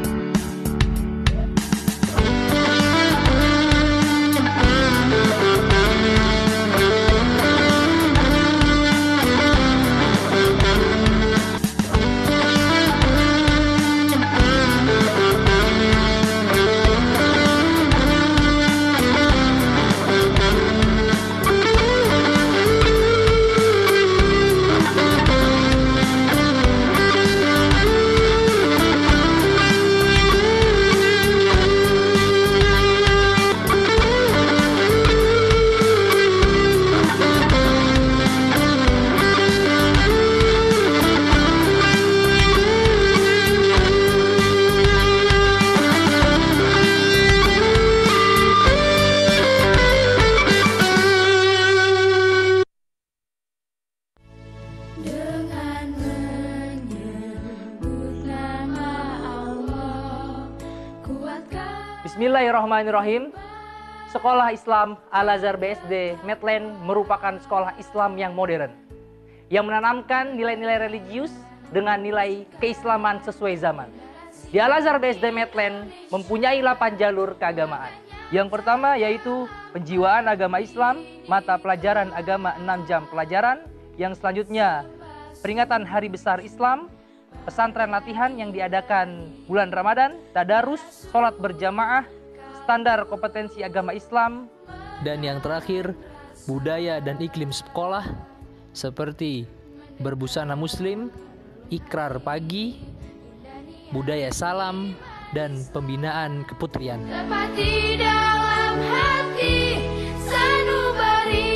Bismillahirrahmanirrahim. Sekolah Islam Al-Azhar BSD Medland merupakan sekolah Islam yang modern. Yang menanamkan nilai-nilai religius dengan nilai keislaman sesuai zaman. Di Al-Azhar BSD Medland mempunyai 8 jalur keagamaan. Yang pertama yaitu penjiwaan agama Islam, mata pelajaran agama 6 jam pelajaran. Yang selanjutnya peringatan Hari Besar Islam, pesantren latihan yang diadakan bulan Ramadan, tadarus, sholat berjamaah, standar kompetensi agama Islam, dan yang terakhir, budaya dan iklim sekolah seperti berbusana muslim, ikrar pagi, budaya salam, dan pembinaan keputrian. Seperti dalam hati sanubari